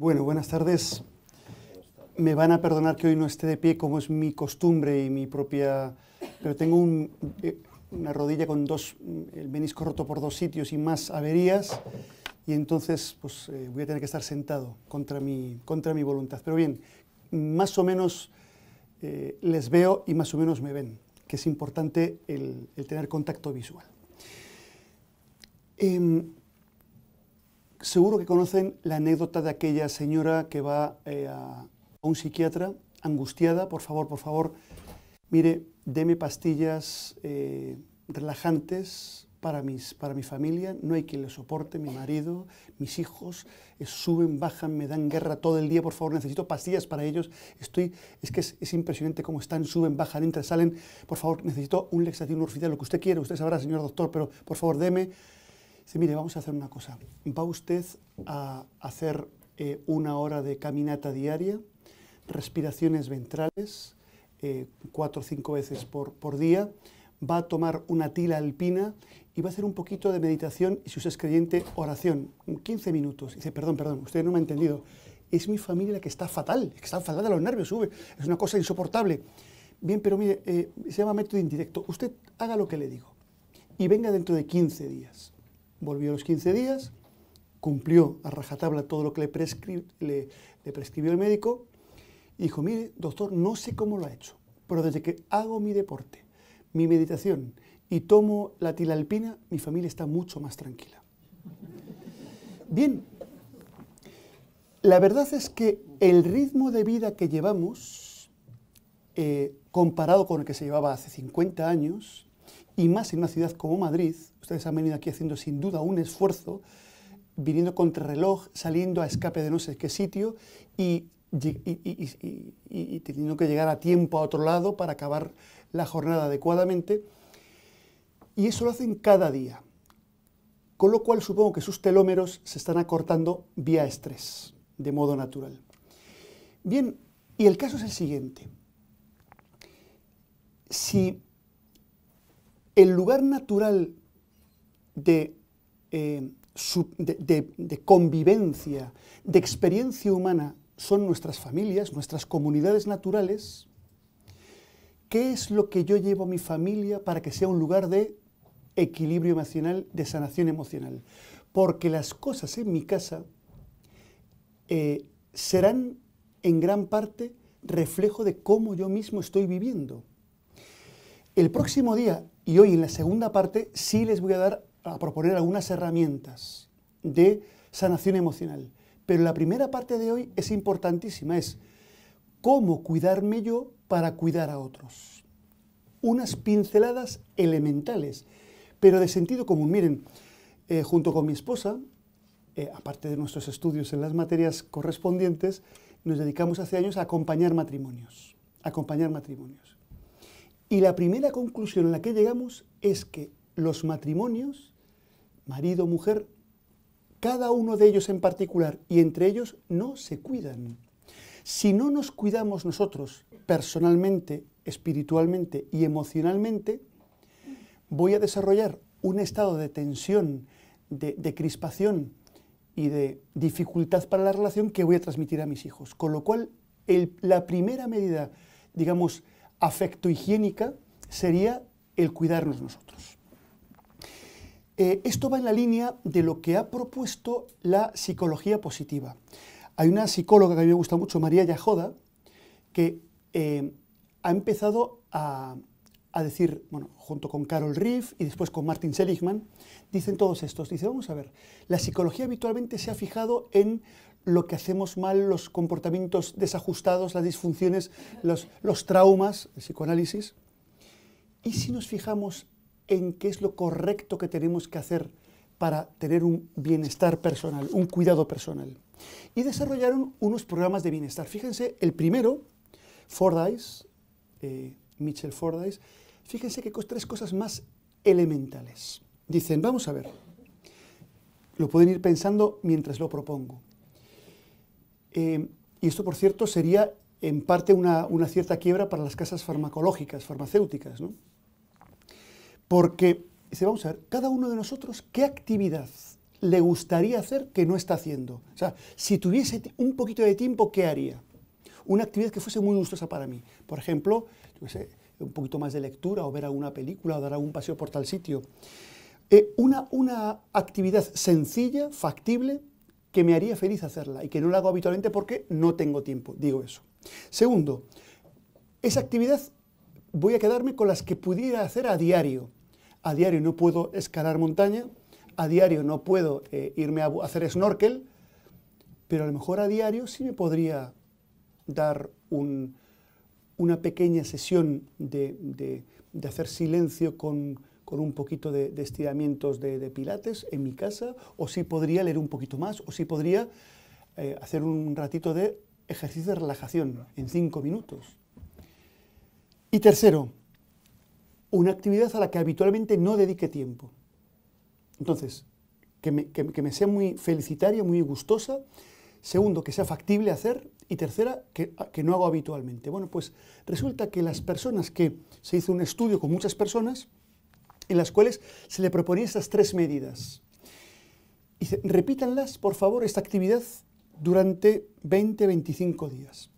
Bueno, buenas tardes. Me van a perdonar que hoy no esté de pie como es mi costumbre y mi propia... Pero tengo eh, una rodilla con dos, el menisco roto por dos sitios y más averías y entonces pues, eh, voy a tener que estar sentado contra mi, contra mi voluntad. Pero bien, más o menos eh, les veo y más o menos me ven, que es importante el, tener contacto visual. Em, Seguro que conocen la anécdota de aquella señora que va eh, a, un psiquiatra angustiada, por favor, por favor, mire, deme pastillas eh, relajantes para, mis, para mi familia, no hay quien le soporte, mi marido, mis hijos, eh, suben, bajan, me dan guerra todo el día, por favor, necesito pastillas para ellos, estoy, es que es, impresionante cómo están, suben, bajan, entran, salen, por favor, necesito un lexatino lo que usted quiera, usted sabrá, señor doctor, pero por favor, deme mire, vamos a hacer una cosa. Va usted a hacer eh, una hora de caminata diaria, respiraciones ventrales, eh, cuatro o cinco veces por, día, va a tomar una tila alpina y va a hacer un poquito de meditación y si usted es creyente, oración, 15 minutos. dice, perdón, perdón, usted no me ha entendido. Es mi familia la que está fatal, que está fatal de los nervios, sube, es una cosa insoportable. Bien, pero mire, eh, se llama método indirecto. Usted haga lo que le digo y venga dentro de 15 días volvió a los 15 días, cumplió a rajatabla todo lo que le, prescribió el médico y dijo, mire, doctor, no sé cómo lo ha hecho, pero desde que hago mi deporte, mi meditación y tomo la tilalpina, mi familia está mucho más tranquila. Bien, la verdad es que el ritmo de vida que llevamos, eh, comparado con el que se llevaba hace 50 años, y más en una ciudad como Madrid, ustedes han venido aquí haciendo sin duda un esfuerzo, viniendo contra reloj, saliendo a escape de no sé qué sitio y, teniendo que llegar a tiempo a otro lado para acabar la jornada adecuadamente. Y eso lo hacen cada día. Con lo cual supongo que sus telómeros se están acortando vía estrés, de modo natural. Bien, y el caso es el siguiente. Si el lugar natural eh, de, convivencia, de experiencia humana, son nuestras familias, nuestras comunidades naturales. ¿Qué es lo que yo llevo a mi familia para que sea un lugar de equilibrio emocional, de sanación emocional? Porque las cosas en mi casa eh, serán en gran parte reflejo de cómo yo mismo estoy viviendo. El próximo día, y hoy en la segunda parte sí les voy a dar a proponer algunas herramientas de sanación emocional. Pero la primera parte de hoy es importantísima, es cómo cuidarme yo para cuidar a otros. Unas pinceladas elementales, pero de sentido común. Miren, eh, junto con mi esposa, eh, aparte de nuestros estudios en las materias correspondientes, nos dedicamos hace años a acompañar matrimonios. Acompañar matrimonios. Y la primera conclusión a la que llegamos es que los matrimonios, marido, mujer, cada uno de ellos en particular y entre ellos no se cuidan. Si no nos cuidamos nosotros personalmente, espiritualmente y emocionalmente, voy a desarrollar un estado de tensión, de, crispación y de dificultad para la relación que voy a transmitir a mis hijos. Con lo cual, la primera medida, digamos, afecto higiénica sería el cuidarnos nosotros. Eh, esto va en la línea de lo que ha propuesto la psicología positiva. Hay una psicóloga que a mí me gusta mucho, María Yajoda, que eh, ha empezado a, decir, bueno, junto con Carol Riff y después con Martin Seligman, dicen todos estos, dice, vamos a ver, la psicología habitualmente se ha fijado en lo que hacemos mal, los comportamientos desajustados, las disfunciones, los, traumas, el psicoanálisis. Y si nos fijamos en qué es lo correcto que tenemos que hacer para tener un bienestar personal, un cuidado personal. Y desarrollaron unos programas de bienestar. Fíjense, el primero, Fordyce, eh, Mitchell Fordyce, fíjense que tres cosas más elementales. Dicen, vamos a ver, lo pueden ir pensando mientras lo propongo. Em, y esto, por cierto, sería en parte una, cierta quiebra para las casas farmacológicas, farmacéuticas, Porque, vamos a ver, cada uno de nosotros, ¿qué actividad le gustaría hacer que no está haciendo? O sea, si tuviese un poquito de tiempo, ¿qué haría? Una actividad que fuese muy gustosa para mí. Por ejemplo, un poquito más de lectura o ver alguna película o dar algún paseo por tal sitio. Eh, una actividad sencilla, factible, que me haría feliz hacerla y que no la hago habitualmente porque no tengo tiempo, digo eso. Segundo, esa actividad voy a quedarme con las que pudiera hacer a diario. A diario no puedo escalar montaña, a diario no puedo eh, irme a hacer snorkel, pero a lo mejor a diario sí me podría dar una pequeña sesión de hacer silencio con, con un poquito de, estiramientos de, pilates en mi casa, o si podría leer un poquito más, o si podría eh, hacer un ratito de ejercicio de relajación en cinco minutos. Y tercero, una actividad a la que habitualmente no dedique tiempo. Entonces, que me, sea muy felicitaria, muy gustosa. Segundo, que sea factible hacer. Y tercera, que, ah, que, no hago habitualmente. Bueno, pues resulta que las personas que se hizo un estudio con muchas personas, en las cuales se le proponían estas tres medidas. Y dice, repítanlas, por favor, esta actividad durante 20-25 días.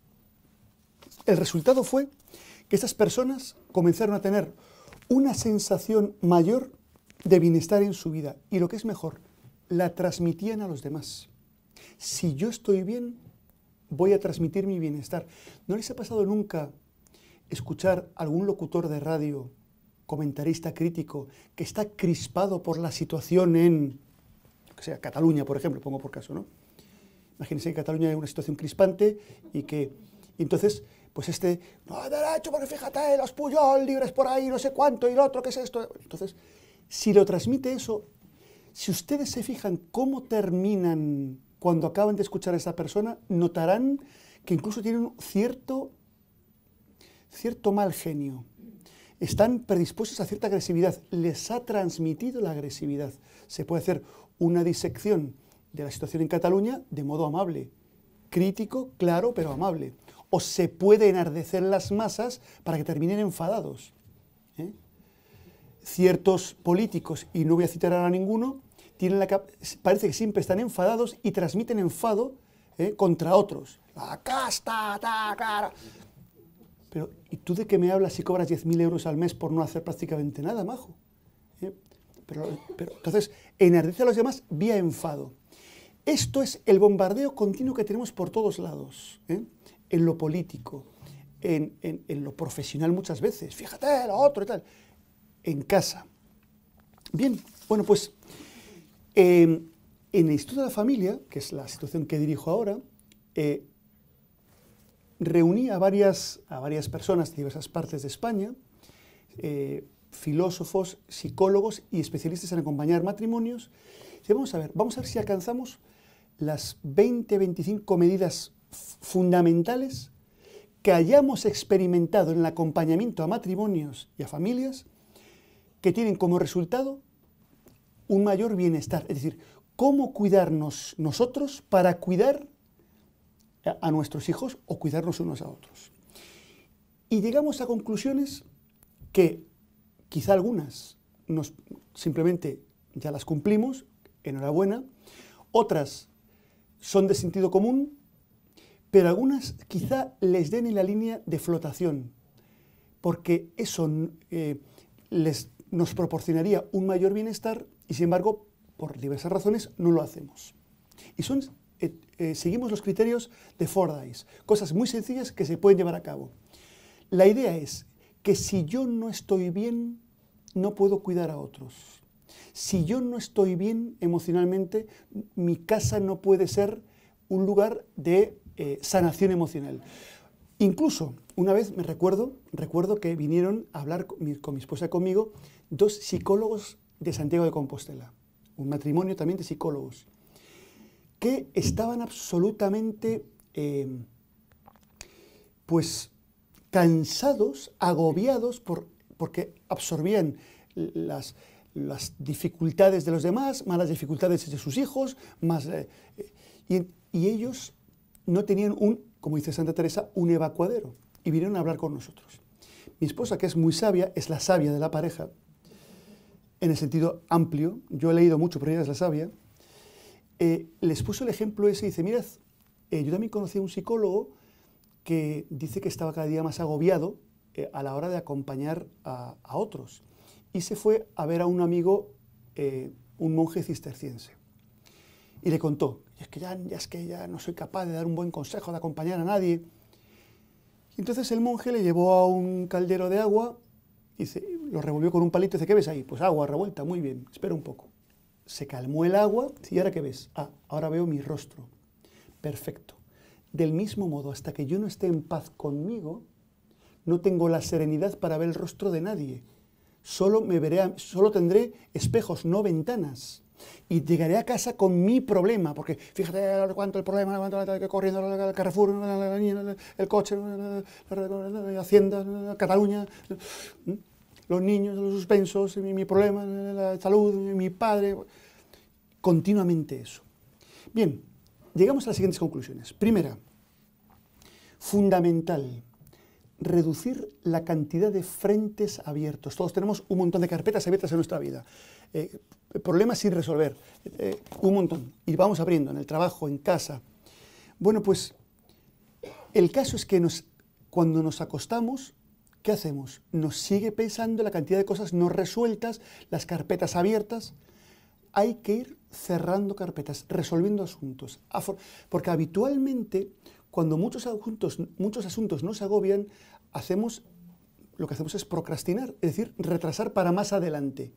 El resultado fue que estas personas comenzaron a tener una sensación mayor de bienestar en su vida y lo que es mejor, la transmitían a los demás. Si yo estoy bien, voy a transmitir mi bienestar. ¿No les ha pasado nunca escuchar a algún locutor de radio comentarista crítico que está crispado por la situación en, sea, Cataluña, por ejemplo, pongo por caso, ¿no? Imagínense que Cataluña hay una situación crispante y que, entonces, pues este, no hay derecho, porque fíjate, los Puyol libres por ahí, no sé cuánto, y lo otro, ¿qué es esto? Entonces, si lo transmite eso, si ustedes se fijan cómo terminan cuando acaban de escuchar a esa persona, notarán que incluso tienen cierto, cierto mal genio están predispuestos a cierta agresividad, les ha transmitido la agresividad. Se puede hacer una disección de la situación en Cataluña de modo amable, crítico, claro, pero amable. O se puede enardecer las masas para que terminen enfadados. ¿eh? Ciertos políticos, y no voy a citar a ninguno, tienen la parece que siempre están enfadados y transmiten enfado ¿eh? contra otros. La casta, cara. Pero, ¿y tú de qué me hablas si cobras 10.000 euros al mes por no hacer prácticamente nada, majo? ¿Eh? Pero, entonces, enardece a los demás vía enfado. Esto es el bombardeo continuo que tenemos por todos lados, ¿eh? en lo político, en, lo profesional muchas veces, fíjate, lo otro y tal, en casa. Bien, bueno, pues eh, en el Instituto de la Familia, que es la situación que dirijo ahora, Reuní a varias, a varias personas de diversas partes de España, eh, filósofos, psicólogos y especialistas en acompañar matrimonios. Y vamos a ver, vamos a ver si alcanzamos las 20, 25 medidas fundamentales que hayamos experimentado en el acompañamiento a matrimonios y a familias que tienen como resultado un mayor bienestar. Es decir, cómo cuidarnos nosotros para cuidar a nuestros hijos o cuidarnos unos a otros. Y llegamos a conclusiones que quizá algunas nos simplemente ya las cumplimos, enhorabuena, otras son de sentido común, pero algunas quizá les den en la línea de flotación, porque eso eh, les, nos proporcionaría un mayor bienestar y sin embargo, por diversas razones, no lo hacemos. Y son eh, eh, seguimos los criterios de Fordyce, cosas muy sencillas que se pueden llevar a cabo. La idea es que si yo no estoy bien, no puedo cuidar a otros. Si yo no estoy bien emocionalmente, mi casa no puede ser un lugar de eh, sanación emocional. Incluso una vez me recuerdo, recuerdo que vinieron a hablar con mi, esposa conmigo dos psicólogos de Santiago de Compostela, un matrimonio también de psicólogos que estaban absolutamente em, pues cansados, agobiados por, porque absorbían las, dificultades de los demás, más las dificultades de sus hijos, más, eh, y, ellos no tenían un, como dice Santa Teresa, un evacuadero y vinieron a hablar con nosotros. Mi esposa, que es muy sabia, es la sabia de la pareja, en el sentido amplio, yo he leído mucho, pero ella es la sabia, eh, les puso el ejemplo ese y dice, mirad, eh, yo también conocí a un psicólogo que dice que estaba cada día más agobiado eh, a la hora de acompañar a, otros. Y se fue a ver a un amigo, un monje cisterciense. Y le contó, es que ya, es que ya no soy capaz de dar un buen consejo, de acompañar a nadie. Y entonces el monje le llevó a un caldero de agua, y lo revolvió con un palito y dice, ¿qué ves ahí? Pues agua revuelta, muy bien, espera un poco. Se calmó el agua. ¿Y ahora qué ves? Ah, ahora veo mi rostro. Perfecto. Del mismo modo, hasta que yo no esté en paz conmigo, no tengo la serenidad para ver el rostro de nadie. Solo, me veré solo tendré espejos, no ventanas. Y llegaré a casa con mi problema, porque fíjate cuánto el problema, corriendo el Carrefour, el coche, la Hacienda, Cataluña los niños, los suspensos, mi, mi problema, la salud, mi padre, continuamente eso. Bien, llegamos a las siguientes conclusiones. Primera, fundamental, reducir la cantidad de frentes abiertos. Todos tenemos un montón de carpetas abiertas en nuestra vida. Eh, problemas sin resolver, eh, un montón. Y vamos abriendo en el trabajo, en casa. Bueno, pues el caso es que nos, cuando nos acostamos ¿qué hacemos? Nos sigue pensando la cantidad de cosas no resueltas, las carpetas abiertas. Hay que ir cerrando carpetas, resolviendo asuntos. Porque habitualmente, cuando muchos asuntos, muchos asuntos no se agobian, hacemos, lo que hacemos es procrastinar, es decir, retrasar para más adelante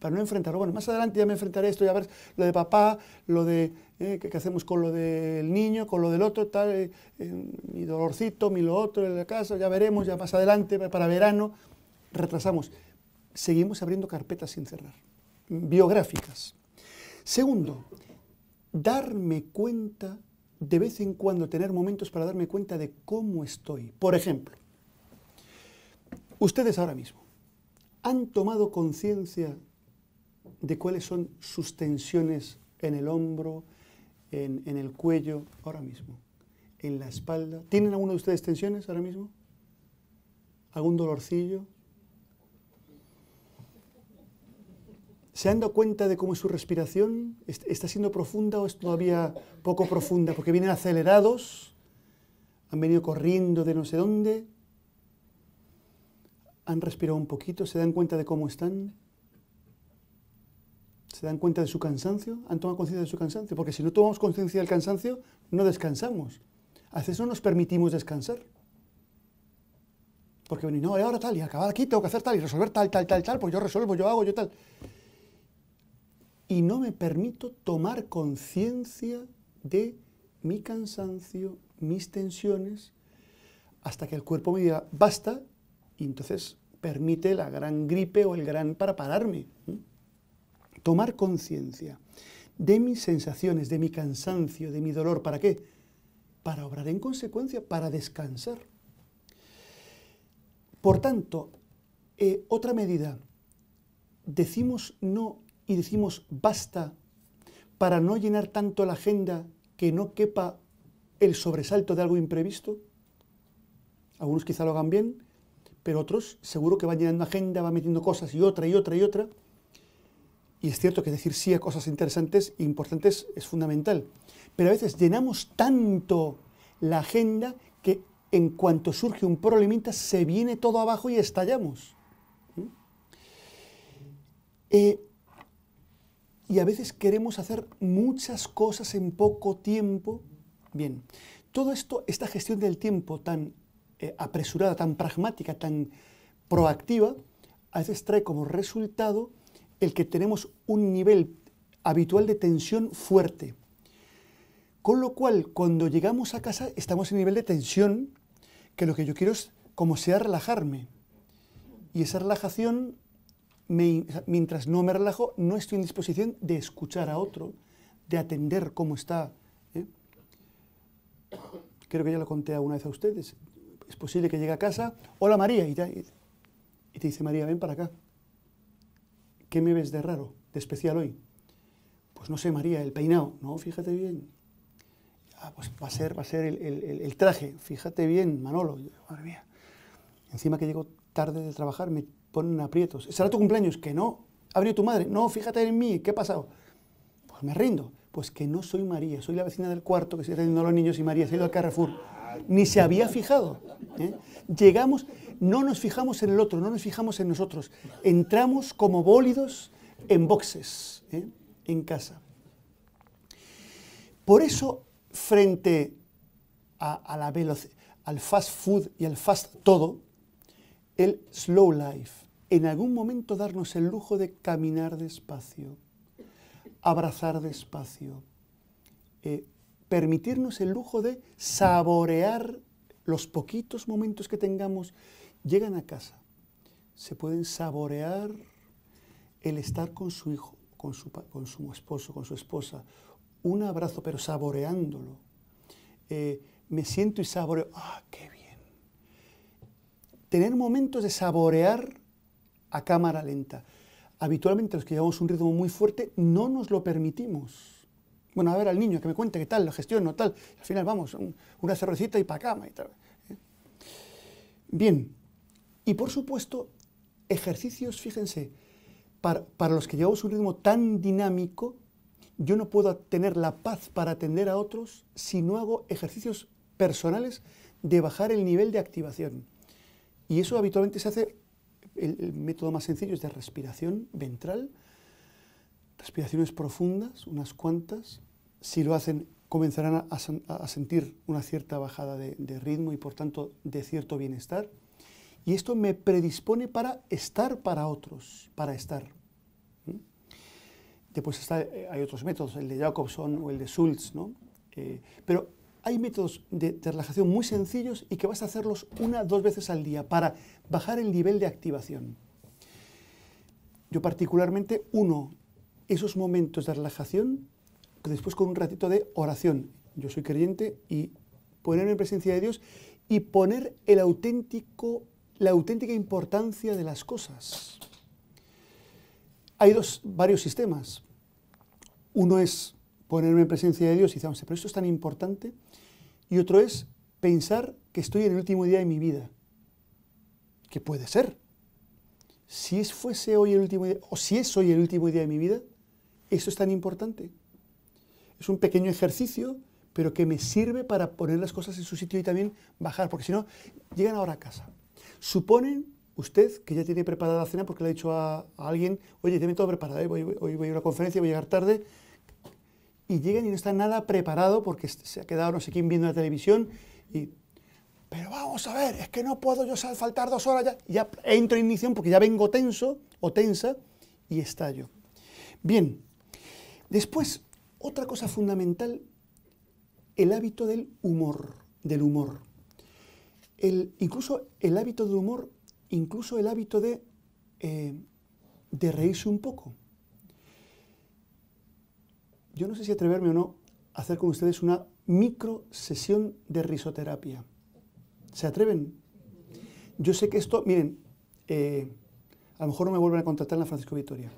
para no enfrentarlo. Bueno, más adelante ya me enfrentaré esto, ya ver lo de papá, lo de eh, qué hacemos con lo del niño, con lo del otro, tal, eh, eh, mi dolorcito, mi lo otro, de la casa, ya veremos, ya más adelante, para verano, retrasamos. Seguimos abriendo carpetas sin cerrar, biográficas. Segundo, darme cuenta, de vez en cuando tener momentos para darme cuenta de cómo estoy. Por ejemplo, ustedes ahora mismo han tomado conciencia de cuáles son sus tensiones en el hombro, en, el cuello, ahora mismo, en la espalda. ¿Tienen alguno de ustedes tensiones ahora mismo? ¿Algún dolorcillo? ¿Se han dado cuenta de cómo es su respiración? ¿Está siendo profunda o es todavía poco profunda? Porque vienen acelerados, han venido corriendo de no sé dónde, han respirado un poquito, ¿se dan cuenta de cómo están? se dan cuenta de su cansancio, han tomado conciencia de su cansancio, porque si no tomamos conciencia del cansancio, no descansamos. A veces no nos permitimos descansar. Porque venimos no, ahora tal, y acabar aquí, tengo que hacer tal, y resolver tal, tal, tal, tal, pues yo resuelvo, yo hago, yo tal. Y no me permito tomar conciencia de mi cansancio, mis tensiones, hasta que el cuerpo me diga, basta, y entonces permite la gran gripe o el gran para pararme tomar conciencia de mis sensaciones, de mi cansancio, de mi dolor. ¿Para qué? Para obrar en consecuencia, para descansar. Por tanto, eh, otra medida, decimos no y decimos basta para no llenar tanto la agenda que no quepa el sobresalto de algo imprevisto. Algunos quizá lo hagan bien, pero otros seguro que van llenando agenda, van metiendo cosas y otra y otra y otra. Y es cierto que decir sí a cosas interesantes e importantes es fundamental. Pero a veces llenamos tanto la agenda que en cuanto surge un problemita se viene todo abajo y estallamos. Eh, y a veces queremos hacer muchas cosas en poco tiempo. Bien, todo esto, esta gestión del tiempo tan eh, apresurada, tan pragmática, tan proactiva, a veces trae como resultado el que tenemos un nivel habitual de tensión fuerte. Con lo cual, cuando llegamos a casa, estamos en nivel de tensión, que lo que yo quiero es, como sea, relajarme. Y esa relajación, mientras no me relajo, no estoy en disposición de escuchar a otro, de atender cómo está. ¿eh? Creo que ya lo conté alguna vez a ustedes. Es posible que llegue a casa, hola María, y te dice María, ven para acá. ¿Qué me ves de raro, de especial hoy? Pues no sé, María, el peinado. No, fíjate bien. Ah, pues va a ser, va a ser el, traje. Fíjate bien, Manolo. madre mía. Encima que llego tarde de trabajar, me ponen aprietos. ¿Será tu cumpleaños? Que no. ¿Ha tu madre? No, fíjate en mí. ¿Qué ha pasado? Pues me rindo. Pues que no soy María. Soy la vecina del cuarto que se teniendo a los niños y María se ha ido al Carrefour. Ni se había fijado. ¿eh? Llegamos no nos fijamos en el otro, no nos fijamos en nosotros. Entramos como bólidos en boxes, ¿eh? en casa. Por eso, frente a, la al fast food y al fast todo, el slow life, en algún momento darnos el lujo de caminar despacio, abrazar despacio, eh, permitirnos el lujo de saborear los poquitos momentos que tengamos llegan a casa, se pueden saborear el estar con su hijo, con su, con su esposo, con su esposa, un abrazo, pero saboreándolo. Eh, me siento y saboreo, ¡ah, qué bien! Tener momentos de saborear a cámara lenta. Habitualmente los que llevamos un ritmo muy fuerte no nos lo permitimos. Bueno, a ver al niño que me cuente qué tal, la gestión no tal. Al final vamos, una cervecita y para cama y tal. ¿eh? Bien, y por supuesto, ejercicios, fíjense, para, los que llevamos un ritmo tan dinámico, yo no puedo tener la paz para atender a otros si no hago ejercicios personales de bajar el nivel de activación. Y eso habitualmente se hace, el, método más sencillo es de respiración ventral, respiraciones profundas, unas cuantas. Si lo hacen, comenzarán a, sentir una cierta bajada de ritmo y por tanto de cierto bienestar. Y esto me predispone para estar para otros, para estar. ¿Mm? Después eh, hay otros métodos, el de Jacobson o el de Schultz, ¿no? Eh, pero hay métodos de, de, relajación muy sencillos y que vas a hacerlos una, dos veces al día para bajar el nivel de activación. Yo particularmente uno esos momentos de relajación después con un ratito de oración. Yo soy creyente y ponerme en presencia de Dios y poner el auténtico la auténtica importancia de las cosas. Hay dos, varios sistemas. Uno es ponerme en presencia de Dios y decir, pero esto es tan importante. Y otro es pensar que estoy en el último día de mi vida. Que puede ser. Si es fuese hoy el último día, o si es hoy el último día de mi vida, eso es tan importante. Es un pequeño ejercicio, pero que me sirve para poner las cosas en su sitio y también bajar, porque si no, llegan ahora a casa Suponen usted que ya tiene preparada la cena porque le ha dicho a, alguien, oye, tiene todo preparado, hoy, voy a una conferencia, voy a llegar tarde? Y llegan y no está nada preparado porque se ha quedado no sé quién viendo la televisión y... Pero vamos a ver, es que no puedo yo faltar dos horas ya. Ya entro en ignición porque ya vengo tenso o tensa y estallo. Bien, después, otra cosa fundamental, el hábito del humor, del humor incluso el hábito de humor, incluso el hábito eh, de, reírse un poco. Yo no sé si atreverme o no a hacer con ustedes una micro sesión de risoterapia. ¿Se atreven? Yo sé que esto, miren, eh, a lo mejor no me vuelven a contratar en la Francisco Victoria.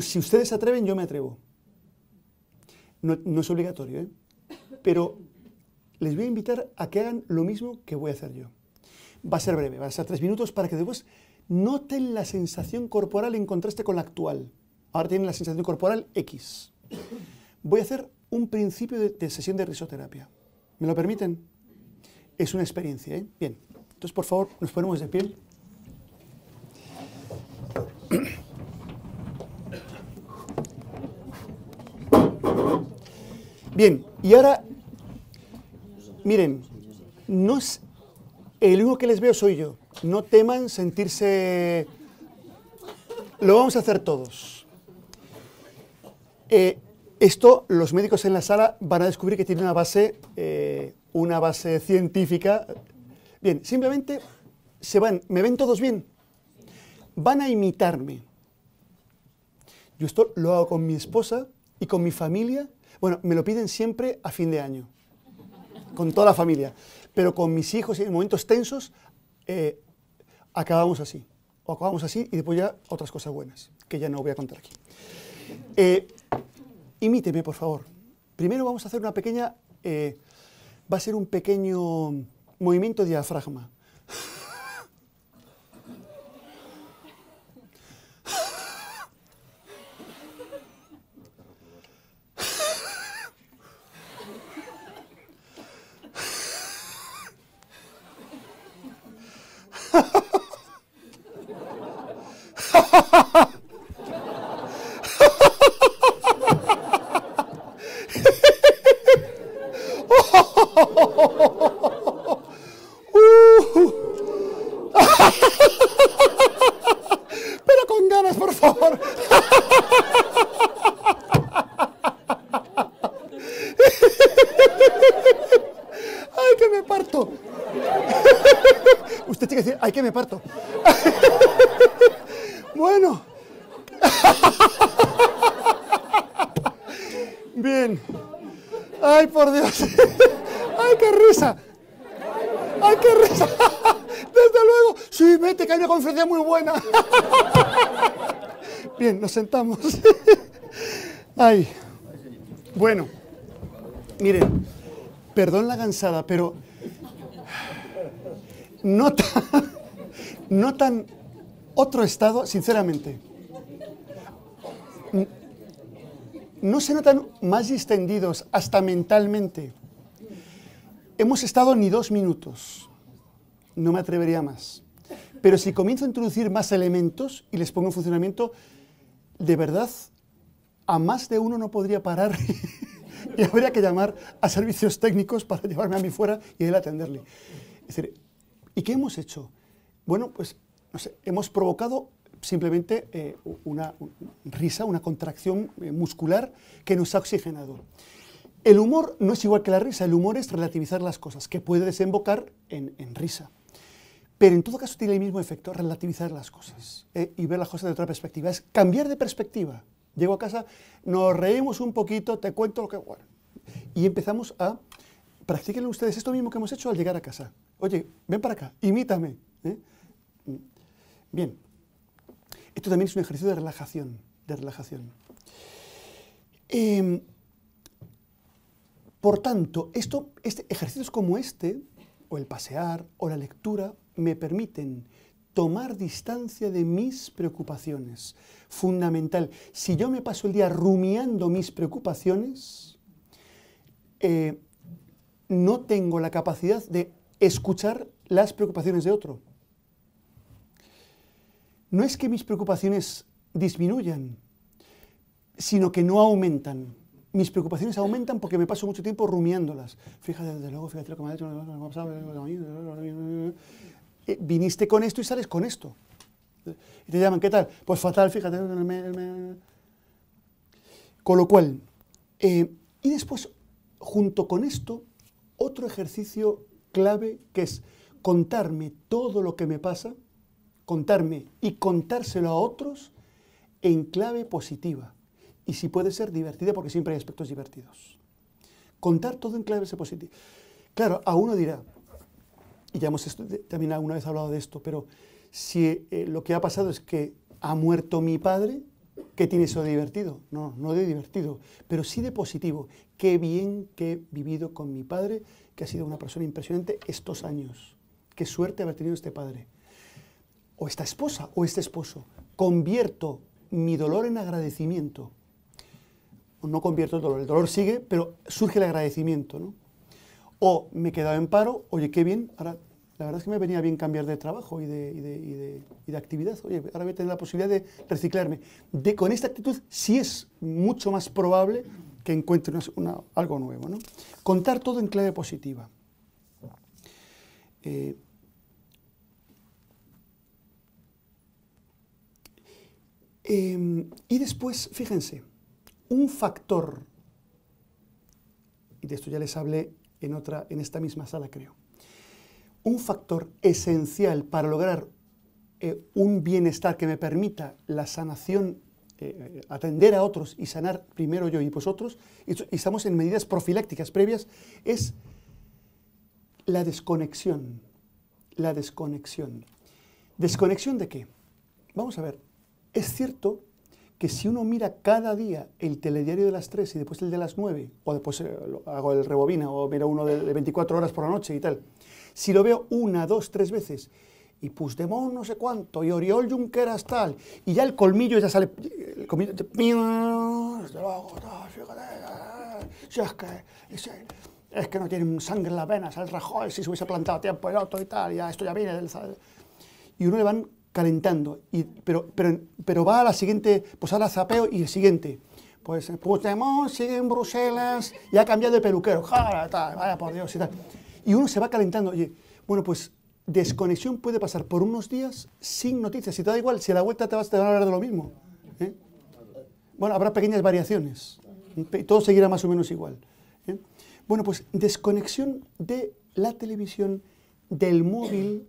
Si ustedes se atreven, yo me atrevo. No, no es obligatorio, ¿eh? Pero les voy a invitar a que hagan lo mismo que voy a hacer yo. Va a ser breve, va a ser tres minutos para que después noten la sensación corporal en contraste con la actual. Ahora tienen la sensación corporal X. Voy a hacer un principio de, sesión de risoterapia. ¿Me lo permiten? Es una experiencia, ¿eh? Bien. Entonces, por favor, nos ponemos de pie. Bien, y ahora Miren, no es, el único que les veo soy yo. No teman sentirse... Lo vamos a hacer todos. Eh, esto los médicos en la sala van a descubrir que tiene una base, eh, una base científica. Bien, simplemente se van, me ven todos bien. Van a imitarme. Yo esto lo hago con mi esposa y con mi familia. Bueno, me lo piden siempre a fin de año con toda la familia. Pero con mis hijos y en momentos tensos eh, acabamos así. O acabamos así y después ya otras cosas buenas, que ya no voy a contar aquí. Eh, imíteme, por favor. Primero vamos a hacer una pequeña... Eh, va a ser un pequeño movimiento diafragma. nos sentamos. Ay, bueno, miren, perdón la cansada, pero no tan otro estado, sinceramente. No se notan más distendidos, hasta mentalmente. Hemos estado ni dos minutos, no me atrevería más. Pero si comienzo a introducir más elementos y les pongo en funcionamiento, de verdad, a más de uno no podría parar y habría que llamar a servicios técnicos para llevarme a mí fuera y él atenderle. ¿y qué hemos hecho? Bueno, pues hemos provocado simplemente eh, una, risa, una contracción eh, muscular que nos ha oxigenado. El humor no es igual que la risa, el humor es relativizar las cosas, que puede desembocar en risa. Pero en todo caso tiene el mismo efecto, relativizar las cosas eh, y ver las cosas de otra perspectiva. Es cambiar de perspectiva. Llego a casa, nos reímos un poquito, te cuento lo que... y empezamos a... practiquen ustedes esto mismo que hemos hecho al llegar a casa. Oye, ven para acá, imítame. ¿eh? Mm. Bien. Esto también es un ejercicio de relajación. De relajación. Em, por tanto, esto, este ejercicios como este, o el pasear, o la lectura, me permiten tomar distancia de mis preocupaciones. Fundamental. Si yo me paso el día rumiando mis preocupaciones, no tengo la capacidad de escuchar las preocupaciones de otro. No es que mis preocupaciones disminuyan, sino que no aumentan. Mis preocupaciones aumentan porque me paso mucho tiempo rumiándolas. Fíjate, desde luego, fíjate lo que me ha hecho, eh, viniste con esto y sales con esto. Y te llaman, ¿qué tal? Pues fatal, fíjate. Con lo cual, eh, y después, junto con esto, otro ejercicio clave que es contarme todo lo que me pasa, contarme y contárselo a otros en clave positiva. Y si puede ser divertida, porque siempre hay aspectos divertidos. Contar todo en clave positiva. Claro, a uno dirá, y ya hemos también alguna vez hablado de esto, pero si eh, lo que ha pasado es que ha muerto mi padre, ¿qué tiene eso de divertido? No, no de divertido, pero sí de positivo. Qué bien que he vivido con mi padre, que ha sido una persona impresionante estos años. Qué suerte haber tenido este padre. O esta esposa, o este esposo. Convierto mi dolor en agradecimiento. No convierto el dolor, el dolor sigue, pero surge el agradecimiento, ¿no? O me he quedado en paro, oye, qué bien, ahora la verdad es que me venía bien cambiar de trabajo y de, actividad. Oye, ahora voy a tener la posibilidad de reciclarme. de con esta actitud sí es mucho más probable que encuentre algo nuevo. Contar todo en clave positiva. Eh, em, y después, fíjense, un factor, y de esto ya les hablé en, otra, en esta misma sala, creo. Un factor esencial para lograr eh, un bienestar que me permita la sanación, eh, eh, atender a otros y sanar primero yo y vosotros pues y, y estamos en medidas profilácticas previas, es la desconexión. La desconexión. ¿Desconexión de qué? Vamos a ver. Es cierto que si uno mira cada día el telediario de las tres y después el de las nueve, o después hago el rebobina o miro uno de, 24 horas por la noche y tal, si lo veo una, dos, tres veces, y Puigdemont no sé cuánto, y Oriol Junqueras tal, y ya el colmillo ya sale, el colmillo, es que, es que no tienen sangre en las venas, el Rajoy, si se hubiese plantado tiempo el otro y tal, ya esto ya viene del... Y uno le van calentando, y, pero, pero, pero va a la siguiente pues la zapeo y el siguiente. Pues tenemos sigue en Bruselas y ha cambiado de peluquero. jala vaya por Dios y tal. Y uno se va calentando. Oye, bueno, pues desconexión puede pasar por unos días sin noticias. y te da igual, si a la vuelta te vas, a van a hablar de lo mismo. ¿eh? Bueno, habrá pequeñas variaciones. Todo seguirá más o menos igual. ¿eh? Bueno, pues desconexión de la televisión, del móvil,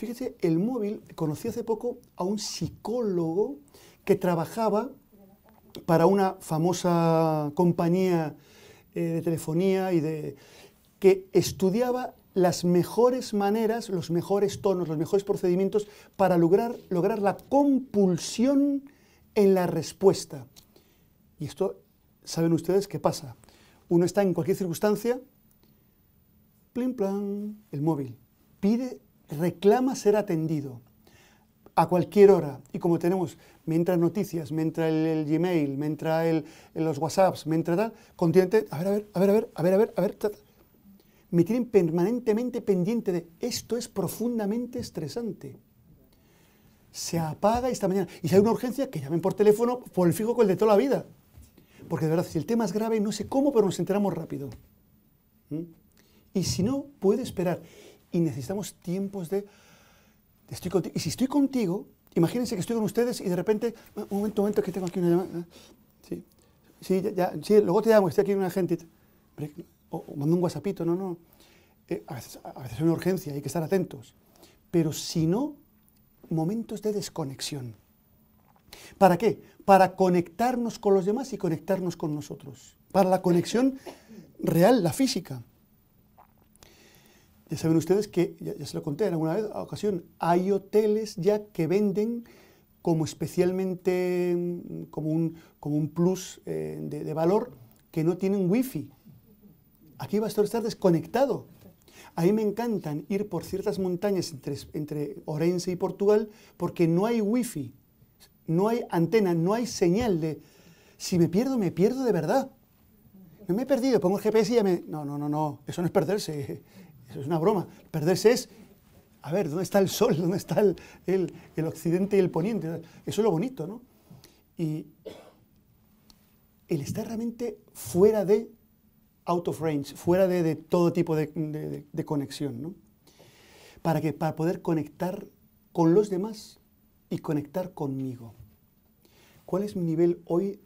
Fíjese, el móvil, conocí hace poco a un psicólogo que trabajaba para una famosa compañía eh, de telefonía y que estudiaba las mejores maneras, los mejores tonos, los mejores procedimientos para lograr, lograr la compulsión en la respuesta. Y esto, ¿saben ustedes qué pasa? Uno está en cualquier circunstancia, plin plan, el móvil, pide reclama ser atendido a cualquier hora. Y como tenemos, me entran noticias, me entra el, Gmail, me entra el, los WhatsApps, me entra tal, a ver, a ver, a ver, a ver, a ver, a ver, a ver, me tienen permanentemente pendiente de esto es profundamente estresante. Se apaga esta mañana. Y si hay una urgencia, que llamen por teléfono, por el fijo con el de toda la vida. Porque de verdad, si el tema es grave, no sé cómo, pero nos enteramos rápido. ¿Mm? Y si no, puede esperar y necesitamos tiempos de, estoy contigo. Y si estoy contigo, imagínense que estoy con ustedes y de repente, ah, un momento, un momento, que tengo aquí una llamada. ¿eh? Sí, sí, ya, sí luego te llamo, estoy aquí una gente. O, mando un whatsappito, no, no. Eh, a, veces, es una urgencia, hay que estar atentos. Pero si no, momentos de desconexión. ¿Para qué? Para conectarnos con los demás y conectarnos con nosotros. Para la conexión real, la física. Ya saben ustedes que, ya, se lo conté en alguna vez, ocasión, hay hoteles ya que venden como especialmente mm, como un, como un plus eh, de, valor que no tienen wifi. Aquí va a estar desconectado. A mí me encantan ir por ciertas montañas entre, entre Orense y Portugal porque no hay wifi, no hay antena, no hay señal de... Si me pierdo, me pierdo de verdad. No me he perdido, pongo el GPS y ya me... No, no, no, no, eso no es perderse, eso es una broma. Perderse es, a ver, ¿dónde está el sol? ¿Dónde está el, el, occidente y el poniente? Eso es lo bonito, ¿no? Y el estar realmente fuera de out of range, fuera de, de todo tipo de, de, conexión, ¿no? Para, que, para poder conectar con los demás y conectar conmigo. ¿Cuál es mi nivel hoy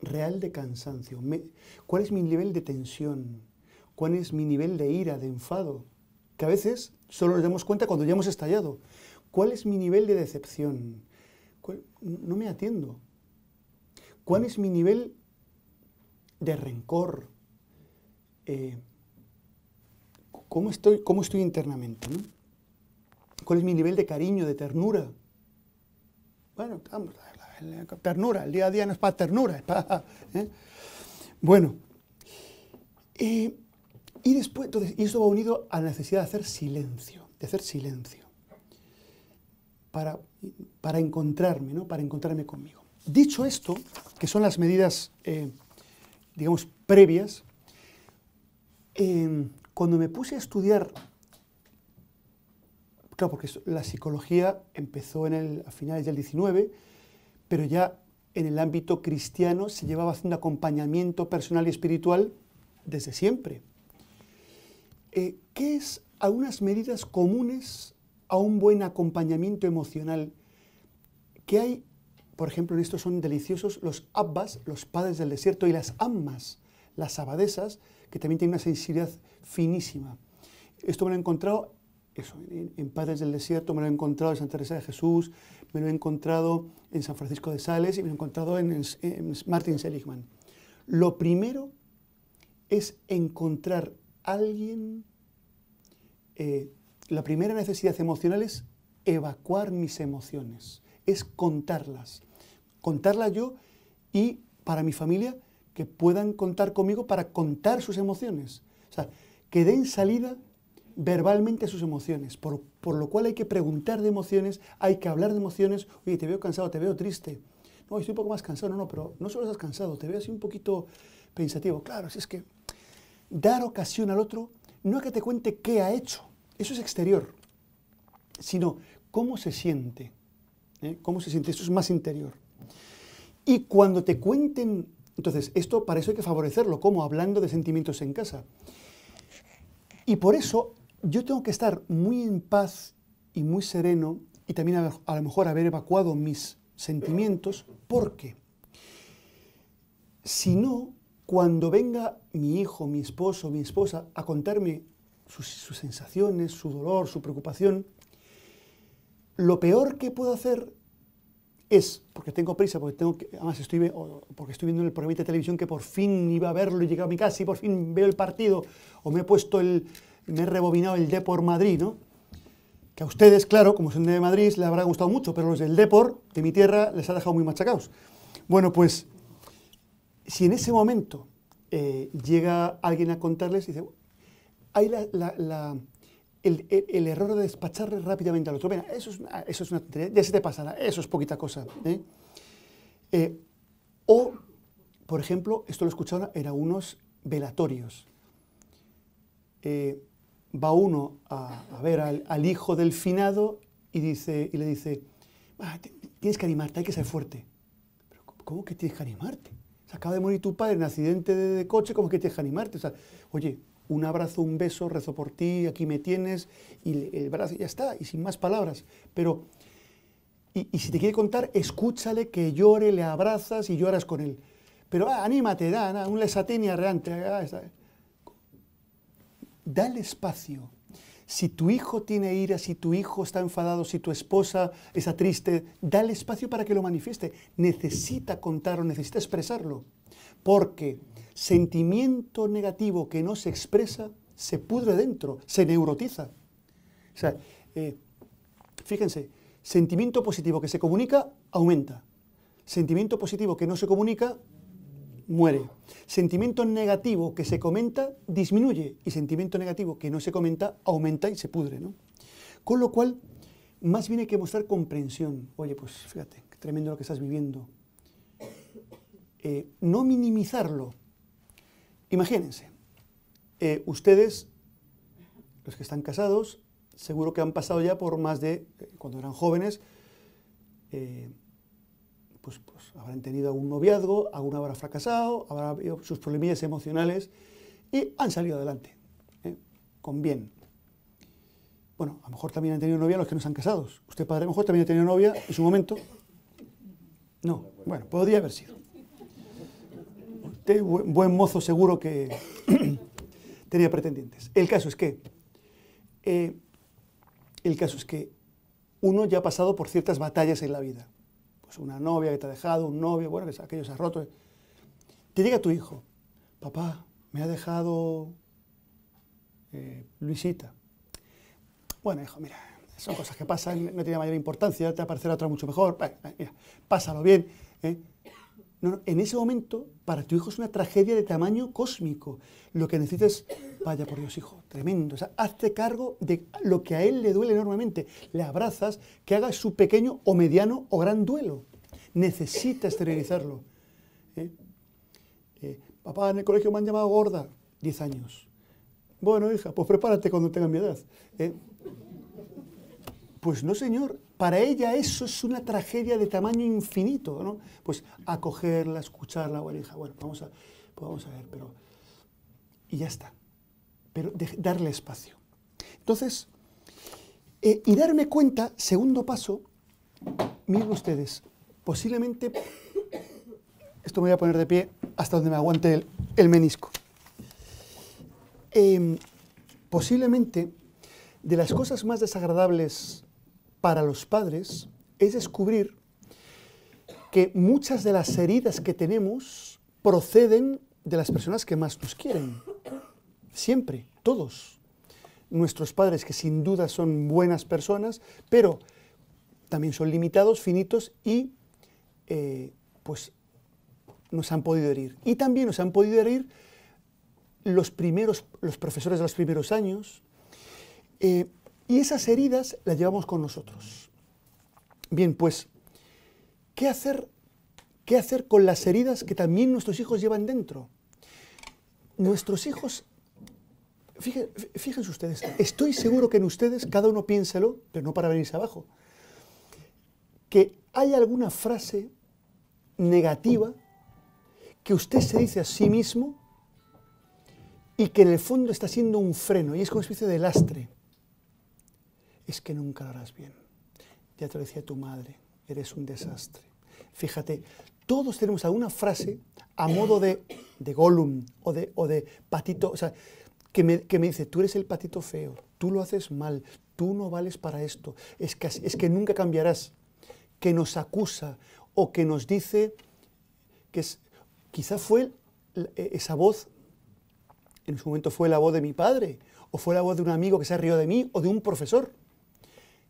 real de cansancio? ¿Cuál es mi nivel de tensión? cuál es mi nivel de ira, de enfado, que a veces solo nos damos cuenta cuando ya hemos estallado. ¿Cuál es mi nivel de decepción? No me atiendo. ¿Cuál es mi nivel de rencor? Eh, ¿cómo, estoy, estoy internamente? ¿Cuál es mi nivel de cariño, de ternura? Bueno, vamos, la, ternura, el día a día no es para ternura, es ¿eh? Bueno, eh, y después, entonces, y va unido a la necesidad de hacer silencio, de hacer silencio, para, encontrarme, ¿no? Para encontrarme conmigo. Dicho esto, que son las medidas, eh, digamos, previas, em, cuando me puse a estudiar, claro, porque la psicología empezó en a finales del 19, pero ya en el ámbito cristiano se llevaba haciendo acompañamiento personal y espiritual desde siempre. Eh, ¿qué es algunas medidas comunes a un buen acompañamiento emocional que hay, por ejemplo, en estos son deliciosos los abbas, los padres del desierto, y las ammas, las abadesas, que también tienen una sensibilidad finísima. Esto me lo he encontrado eso, en, Padres del Desierto, me lo he encontrado en Santa Teresa de Jesús, me lo he encontrado en San Francisco de Sales y me lo he encontrado en Martin Seligman. Lo primero es encontrar alguien, eh, la primera necesidad emocional es evacuar mis emociones, es contarlas, contarlas yo y para mi familia que puedan contar conmigo para contar sus emociones. O sea, que den salida verbalmente a sus emociones, por, lo cual hay que preguntar de emociones, hay que hablar de emociones, oye, te veo cansado, te veo triste, no, estoy un poco más cansado, no, no, pero no solo estás cansado, te veo así un poquito pensativo, claro, si es que dar ocasión al otro no es que te cuente qué ha hecho, eso es exterior, sino cómo se siente, ¿eh? cómo se siente, eso es más interior. Y cuando te cuenten, entonces, esto para eso hay que favorecerlo, como hablando de sentimientos en casa. Y por eso yo tengo que estar muy en paz y muy sereno y también a, a lo mejor haber evacuado mis sentimientos, porque si no, cuando venga mi hijo, mi esposo, mi esposa a contarme sus, sensaciones, su dolor, su preocupación, lo peor que puedo hacer es, porque tengo prisa, porque tengo además estoy, porque estoy viendo el programa de televisión que por fin iba a verlo y llegué a mi casa y por fin veo el partido, o me he puesto el, me he rebobinado el Depor Madrid, ¿no? Que a ustedes, claro, como son de Madrid, les habrá gustado mucho, pero los del Depor, de mi tierra, les ha dejado muy machacados. Bueno, pues si en ese momento eh, llega alguien a contarles, y dice, hay el, error de despacharle rápidamente al otro. mira, eso es una, eso ya se te pasará, eso es poquita cosa. ¿eh? Eh, o, por ejemplo, esto lo escucharon era unos velatorios. va uno a, ver al, hijo del finado y, dice, y le dice, ah, tienes que animarte, hay que ser fuerte. cómo que tienes que animarte? acaba de morir tu padre en accidente de, coche, como que te deja animarte. O sea, oye, un abrazo, un beso, rezo por ti, aquí me tienes, y el, brazo, ya está, y sin más palabras. Pero, y, si te quiere contar, escúchale, que llore, le abrazas y lloras con él. Pero ah, anímate, da, un lesatenia reante. Ah, dale espacio. Si tu hijo tiene ira, si tu hijo está enfadado, si tu esposa está triste, dale espacio para que lo manifieste. Necesita contarlo, necesita expresarlo. Porque sentimiento negativo que no se expresa se pudre dentro, se neurotiza. O sea, eh, fíjense, sentimiento positivo que se comunica aumenta. Sentimiento positivo que no se comunica muere. Sentimiento negativo que se comenta disminuye y sentimiento negativo que no se comenta aumenta y se pudre. Con lo cual, más bien hay que mostrar comprensión. Oye, pues fíjate, qué tremendo lo que estás viviendo. Eh, no minimizarlo. Imagínense, eh, ustedes, los que están casados, seguro que han pasado ya por más de, eh, cuando eran jóvenes, pues, pues, habrán tenido algún noviazgo, alguna habrá fracasado, habrá habido sus problemillas emocionales y han salido adelante, ¿eh? con bien. Bueno, a lo mejor también han tenido novia los que no han casado. Usted, padre, a lo mejor también ha tenido novia en su momento. No, bueno, podría haber sido. Usted, buen mozo, seguro que tenía pretendientes. El caso es que, eh, el caso es que uno ya ha pasado por ciertas batallas en la vida una novia que te ha dejado, un novio, bueno, que aquello se ha roto. Te diga tu hijo, papá, me ha dejado eh, Luisita. Bueno, hijo, mira, son cosas que pasan, no tiene mayor importancia, te aparecerá otra mucho mejor, pásalo bien. ¿eh? No, en ese momento, para tu hijo es una tragedia de tamaño cósmico. Lo que necesitas vaya por Dios, hijo, tremendo. O sea, hazte cargo de lo que a él le duele enormemente. Le abrazas, que haga su pequeño o mediano o gran duelo. Necesita esterilizarlo. ¿Eh? Eh, papá, en el colegio me han llamado gorda. 10 años. Bueno, hija, pues prepárate cuando tenga mi edad. ¿Eh? Pues no, señor. Para ella eso es una tragedia de tamaño infinito, ¿no? Pues acogerla, escucharla, bueno, hija, bueno, vamos a, pues ver, pero... Y ya está. Pero darle espacio. Entonces, eh, y darme cuenta, segundo paso, miren ustedes, posiblemente, esto me voy a poner de pie hasta donde me aguante el, menisco. Em, posiblemente, de las cosas más desagradables para los padres es descubrir que muchas de las heridas que tenemos proceden de las personas que más nos quieren. Siempre, todos. Nuestros padres, que sin duda son buenas personas, pero también son limitados, finitos y eh, pues nos han podido herir. Y también nos han podido herir los primeros, los profesores de los primeros años, eh, y esas heridas las llevamos con nosotros. Bien, pues, ¿qué hacer, ¿qué hacer con las heridas que también nuestros hijos llevan dentro? Nuestros hijos, fíjense, fíjense ustedes, estoy seguro que en ustedes, cada uno piénselo, pero no para venirse abajo, que hay alguna frase negativa que usted se dice a sí mismo y que en el fondo está siendo un freno y es como una especie de lastre es que nunca lo harás bien. Ya te lo decía tu madre, eres un desastre. Fíjate, todos tenemos alguna frase a modo de, de Gollum o de, o de patito, o sea, que me, dice, tú eres el patito feo, tú lo haces mal, tú no vales para esto, es que, es que nunca cambiarás, que nos acusa o que nos dice que es, fue e, esa voz, en su momento fue la voz de mi padre, o fue la voz de un amigo que se rió de mí, o de un profesor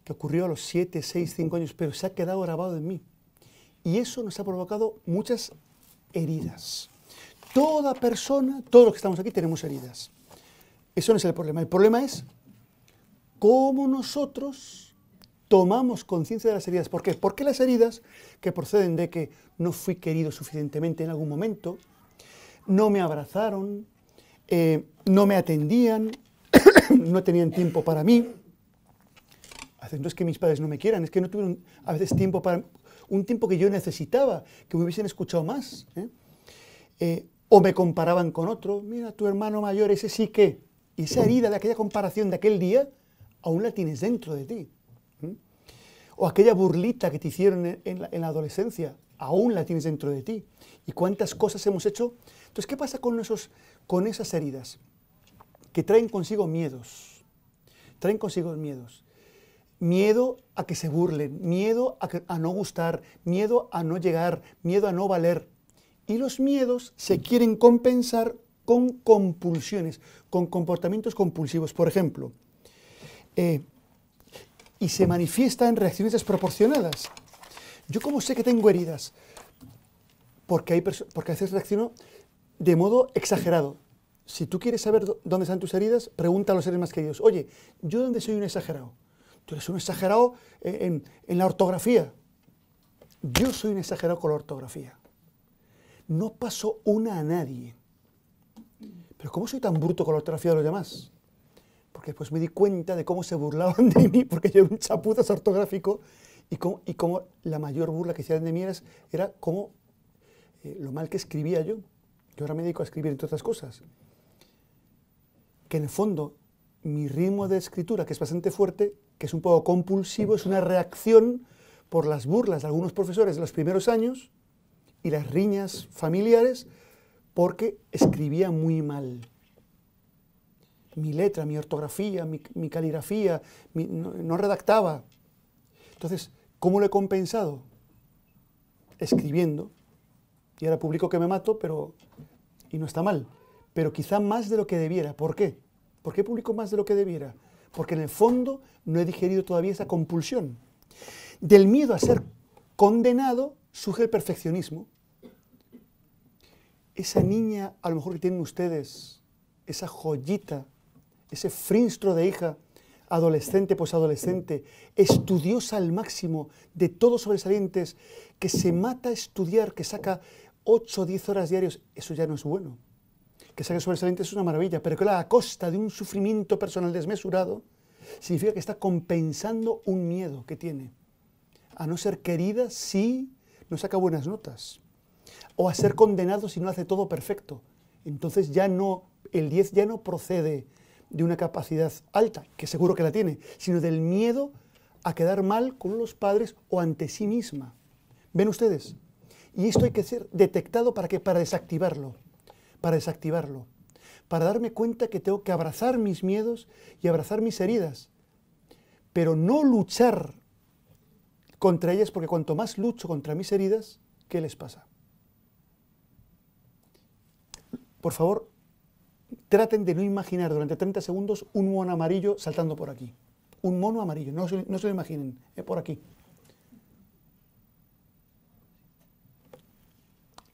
que ocurrió a los 7, 6, 5 años, pero se ha quedado grabado en mí. Y eso nos ha provocado muchas heridas. Toda persona, todos los que estamos aquí tenemos heridas. Eso no es el problema. El problema es cómo nosotros tomamos conciencia de las heridas. ¿Por qué? Porque las heridas que proceden de que no fui querido suficientemente en algún momento, no me abrazaron, eh, no me atendían, no tenían tiempo para mí, es que mis padres no me quieran, es que no tuvieron a veces tiempo para un tiempo que yo necesitaba, que me hubiesen escuchado más. ¿eh? Eh, o me comparaban con otro, mira, tu hermano mayor, ese sí que. Y esa herida de aquella comparación de aquel día, aún la tienes dentro de ti. ¿eh? O aquella burlita que te hicieron en la, adolescencia, aún la tienes dentro de ti. Y cuántas cosas hemos hecho. Entonces, ¿qué pasa con, esos, con esas heridas? Que traen consigo miedos. Traen consigo miedos. Miedo a que se burlen, miedo a, no gustar, miedo a no llegar, miedo a no valer. Y los miedos se quieren compensar con compulsiones, con comportamientos compulsivos. Por ejemplo, eh, y se manifiesta en reacciones desproporcionadas. Yo como sé que tengo heridas, porque, hay porque a veces reacciono de modo exagerado. Si tú quieres saber dónde están tus heridas, pregunta a los seres más queridos, oye, ¿yo dónde soy un exagerado? tú eres un exagerado en, la ortografía. Yo soy un exagerado con la ortografía. No paso una a nadie. Pero ¿cómo soy tan bruto con la ortografía de los demás? Porque después me di cuenta de cómo se burlaban de mí, porque yo era un chapuzas ortográfico, y cómo, y cómo la mayor burla que hacían de mí era, cómo eh, lo mal que escribía yo. Yo me dedico a escribir, entre otras cosas. Que en el fondo, mi ritmo de escritura, que es bastante fuerte, que es un poco compulsivo, es una reacción por las burlas de algunos profesores de los primeros años y las riñas familiares porque escribía muy mal. Mi letra, mi ortografía, mi, caligrafía, no, redactaba. Entonces, ¿cómo lo he compensado? Escribiendo. Y ahora publico que me mato, pero... Y no está mal. Pero quizá más de lo que debiera. ¿Por qué? ¿Por qué publico más de lo que debiera? porque en el fondo no he digerido todavía esa compulsión. Del miedo a ser condenado surge el perfeccionismo. Esa niña, a lo mejor que tienen ustedes, esa joyita, ese frinstro de hija, adolescente, posadolescente, estudiosa al máximo de todos sobresalientes, que se mata a estudiar, que saca 8 o 10 horas diarios, eso ya no es bueno que sea su es una maravilla, pero que a costa de un sufrimiento personal desmesurado, significa que está compensando un miedo que tiene. A no ser querida si no saca buenas notas. O a ser condenado si no hace todo perfecto. Entonces ya no, el 10 ya no procede de una capacidad alta, que seguro que la tiene, sino del miedo a quedar mal con los padres o ante sí misma. ¿Ven ustedes? Y esto hay que ser detectado para que para desactivarlo para desactivarlo, para darme cuenta que tengo que abrazar mis miedos y abrazar mis heridas, pero no luchar contra ellas, porque cuanto más lucho contra mis heridas, ¿qué les pasa? Por favor, traten de no imaginar durante 30 segundos un mono amarillo saltando por aquí. Un mono amarillo, no se, lo imaginen, eh, por aquí.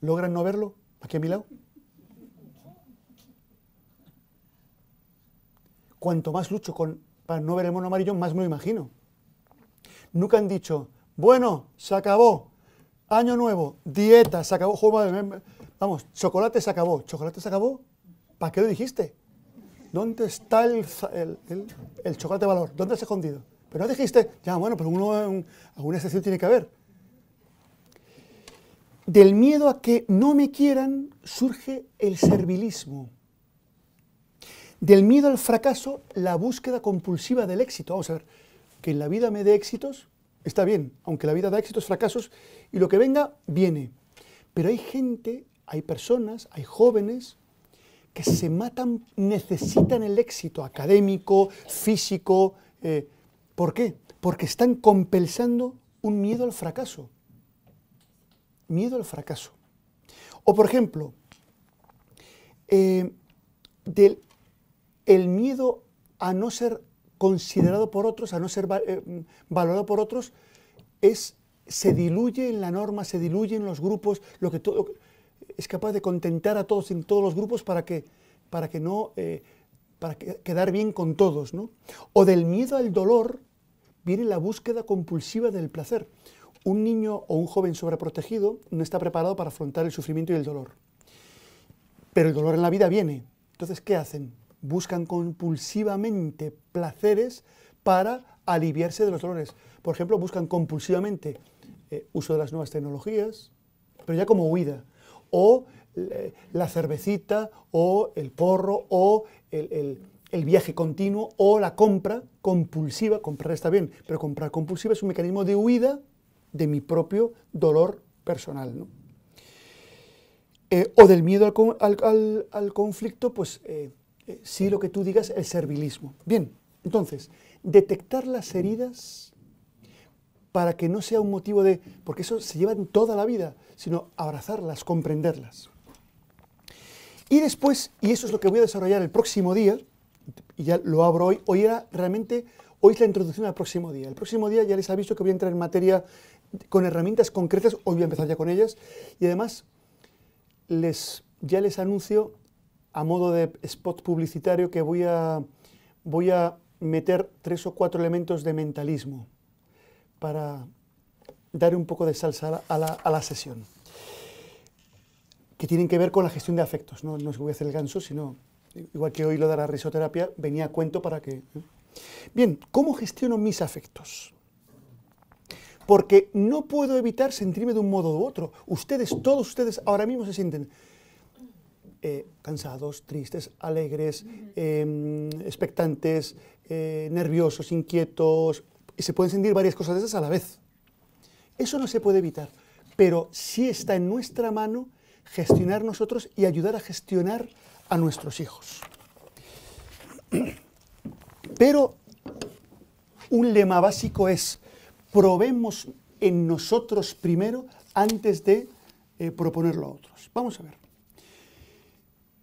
¿Logran no verlo? Aquí a mi lado. cuanto más lucho con, para no ver el mono amarillo, más me lo imagino. Nunca han dicho, bueno, se acabó, año nuevo, dieta, se acabó, joder, vamos, chocolate se acabó, chocolate se acabó, ¿para qué lo dijiste? ¿Dónde está el, chocolate valor? ¿Dónde has escondido? Pero no dijiste, ya, bueno, pero uno, alguna excepción tiene que haber. Del miedo a que no me quieran surge el servilismo. Del miedo al fracaso, la búsqueda compulsiva del éxito. Vamos a ver, que en la vida me dé éxitos, está bien, aunque la vida da éxitos, fracasos, y lo que venga, viene. Pero hay gente, hay personas, hay jóvenes que se matan, necesitan el éxito académico, físico. Eh, ¿Por qué? Porque están compensando un miedo al fracaso. Miedo al fracaso. O por ejemplo, eh, del, el miedo a no ser considerado por otros, a no ser eh, valorado por otros, se diluye en la norma, se diluye en los grupos, lo que todo, es capaz de contentar a todos en todos los grupos para que, para que no, eh, para quedar bien con todos, O del miedo al dolor viene la búsqueda compulsiva del placer. Un niño o un joven sobreprotegido no está preparado para afrontar el sufrimiento y el dolor. Pero el dolor en la vida viene. Entonces, ¿qué hacen? buscan compulsivamente placeres para aliviarse de los dolores. Por ejemplo, buscan compulsivamente eh, uso de las nuevas tecnologías, pero ya como huida. O eh, la cervecita, o el porro, o el, viaje continuo, o la compra compulsiva. Comprar está bien, pero comprar compulsiva es un mecanismo de huida de mi propio dolor personal. Eh, o del miedo al conflicto, pues sí lo que tú digas, el servilismo. Bien, entonces, detectar las heridas para que no sea un motivo de, porque eso se lleva en toda la vida, sino abrazarlas, comprenderlas. Y después, y eso es lo que voy a desarrollar el próximo día, y ya lo abro hoy, hoy era realmente, hoy es la introducción al próximo día. El próximo día ya les ha visto que voy a entrar en materia con herramientas concretas, hoy voy a empezar ya con ellas, y además ya les anuncio a modo de spot publicitario que voy a, voy a meter tres o cuatro elementos de mentalismo para dar un poco de salsa a la, sesión, que tienen que ver con la gestión de afectos. No, no es voy a hacer el ganso, sino, igual que hoy lo de la risoterapia, venía a cuento para que... ¿eh? Bien, ¿cómo gestiono mis afectos? Porque no puedo evitar sentirme de un modo u otro. Ustedes, todos ustedes ahora mismo se sienten eh, cansados, tristes, alegres, em, expectantes, eh, nerviosos, inquietos, y se pueden sentir varias cosas de esas a la vez. Eso no se puede evitar, pero sí está en nuestra mano gestionar nosotros y ayudar a gestionar a nuestros hijos. Pero un lema básico es, probemos en nosotros primero antes de eh, proponerlo a otros. Vamos a ver.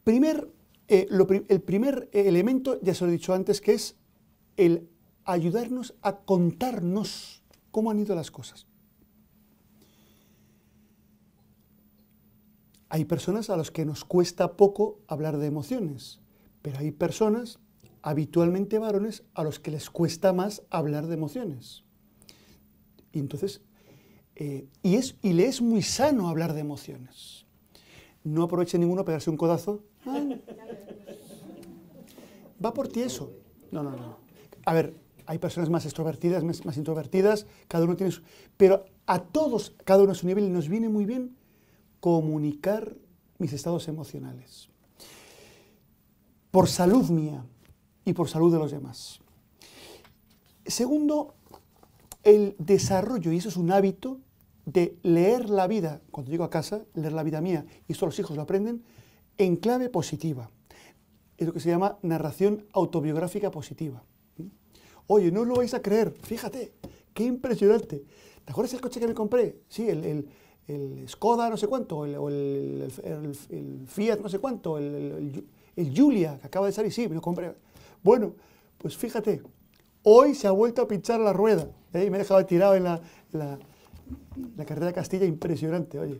Primer, eh, el primer eh, elemento, ya se lo he dicho antes, que es el ayudarnos a contarnos cómo han ido las cosas. Hay personas a las que nos cuesta poco hablar de emociones, pero hay personas, habitualmente varones, a los que les cuesta más hablar de emociones. Y entonces, eh, y, es, y le es muy sano hablar de emociones. No aproveche ninguno a pegarse un codazo Va por ti eso. No, no, no. A ver, hay personas más extrovertidas, más, introvertidas, cada uno tiene su... Pero a todos, cada uno a su nivel, nos viene muy bien comunicar mis estados emocionales. Por salud mía y por salud de los demás. Segundo, el desarrollo, y eso es un hábito, de leer la vida, cuando llego a casa, leer la vida mía, y esto los hijos lo aprenden, en clave positiva. Es lo que se llama narración autobiográfica positiva. Oye, no lo vais a creer, fíjate, qué impresionante. ¿Te acuerdas el coche que me compré? Sí, el, el, Skoda no sé cuánto, el, o el, Fiat no sé cuánto, el, Julia que acaba de salir, sí, me lo compré. Bueno, pues fíjate, hoy se ha vuelto a pinchar la rueda ¿eh? y me he dejado tirado en la, carrera de Castilla, impresionante, oye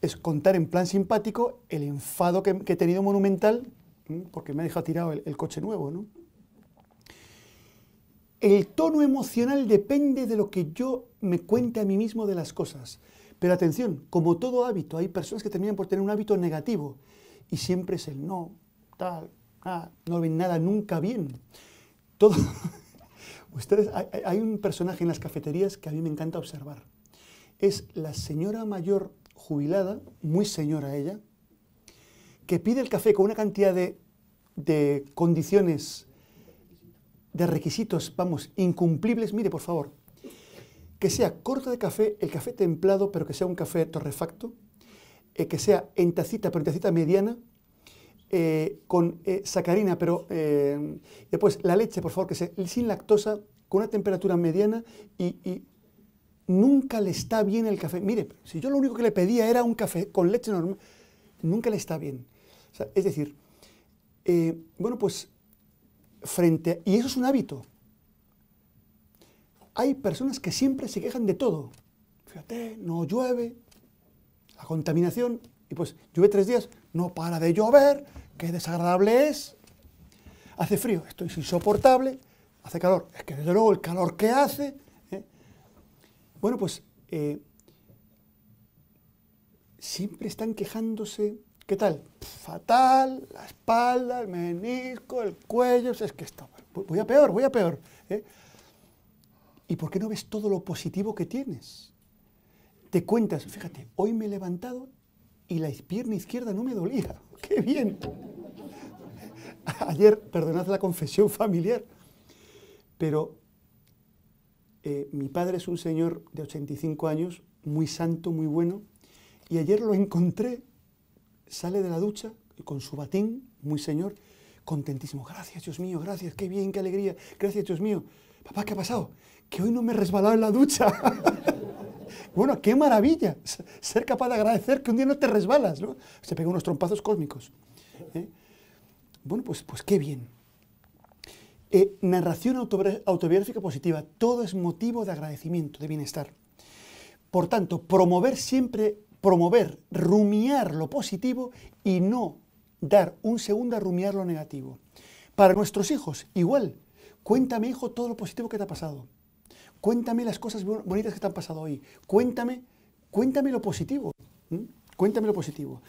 es contar en plan simpático el enfado que, he tenido monumental porque me ha dejado tirado el, coche nuevo, ¿no? El tono emocional depende de lo que yo me cuente a mí mismo de las cosas. Pero atención, como todo hábito, hay personas que terminan por tener un hábito negativo y siempre es el no, tal, ah, no ven nada nunca bien. Todo. Ustedes, hay, hay un personaje en las cafeterías que a mí me encanta observar. Es la señora mayor jubilada, muy señora ella, que pide el café con una cantidad de, condiciones, de requisitos, vamos, incumplibles. Mire, por favor, que sea corta de café, el café templado, pero que sea un café torrefacto, eh, que sea en tacita, pero en tacita mediana, eh, con eh, sacarina, pero después la leche, por favor, que sea sin lactosa, con una temperatura mediana y, y nunca le está bien el café. Mire, si yo lo único que le pedía era un café con leche normal, nunca le está bien. es decir, eh, bueno, pues frente a, Y eso es un hábito. Hay personas que siempre se quejan de todo. Fíjate, no llueve, la contaminación, y pues llueve tres días, no para de llover, qué desagradable es. Hace frío, esto es insoportable. Hace calor, es que desde luego el calor que hace, bueno, pues eh, siempre están quejándose. ¿Qué tal? Fatal, la espalda, el menisco, el cuello. Es que está Voy a peor, voy a peor. ¿eh? ¿Y por qué no ves todo lo positivo que tienes? Te cuentas, fíjate, hoy me he levantado y la pierna izquierda no me dolía. ¡Qué bien! Ayer, perdonad la confesión familiar, pero eh, mi padre es un señor de 85 años, muy santo, muy bueno, y ayer lo encontré, sale de la ducha con su batín, muy señor, contentísimo. Gracias, Dios mío, gracias, qué bien, qué alegría, gracias, Dios mío. Papá, ¿qué ha pasado? Que hoy no me he resbalado en la ducha. bueno, qué maravilla ser capaz de agradecer que un día no te resbalas, ¿no? Se pega unos trompazos cósmicos. ¿eh? Bueno, pues, pues qué bien. Eh, narración autobiográfica positiva, todo es motivo de agradecimiento, de bienestar. Por tanto, promover siempre, promover, rumiar lo positivo y no dar un segundo a rumiar lo negativo. Para nuestros hijos, igual. Cuéntame, hijo, todo lo positivo que te ha pasado. Cuéntame las cosas bonitas que te han pasado hoy. Cuéntame, cuéntame lo positivo. Cuéntame lo positivo.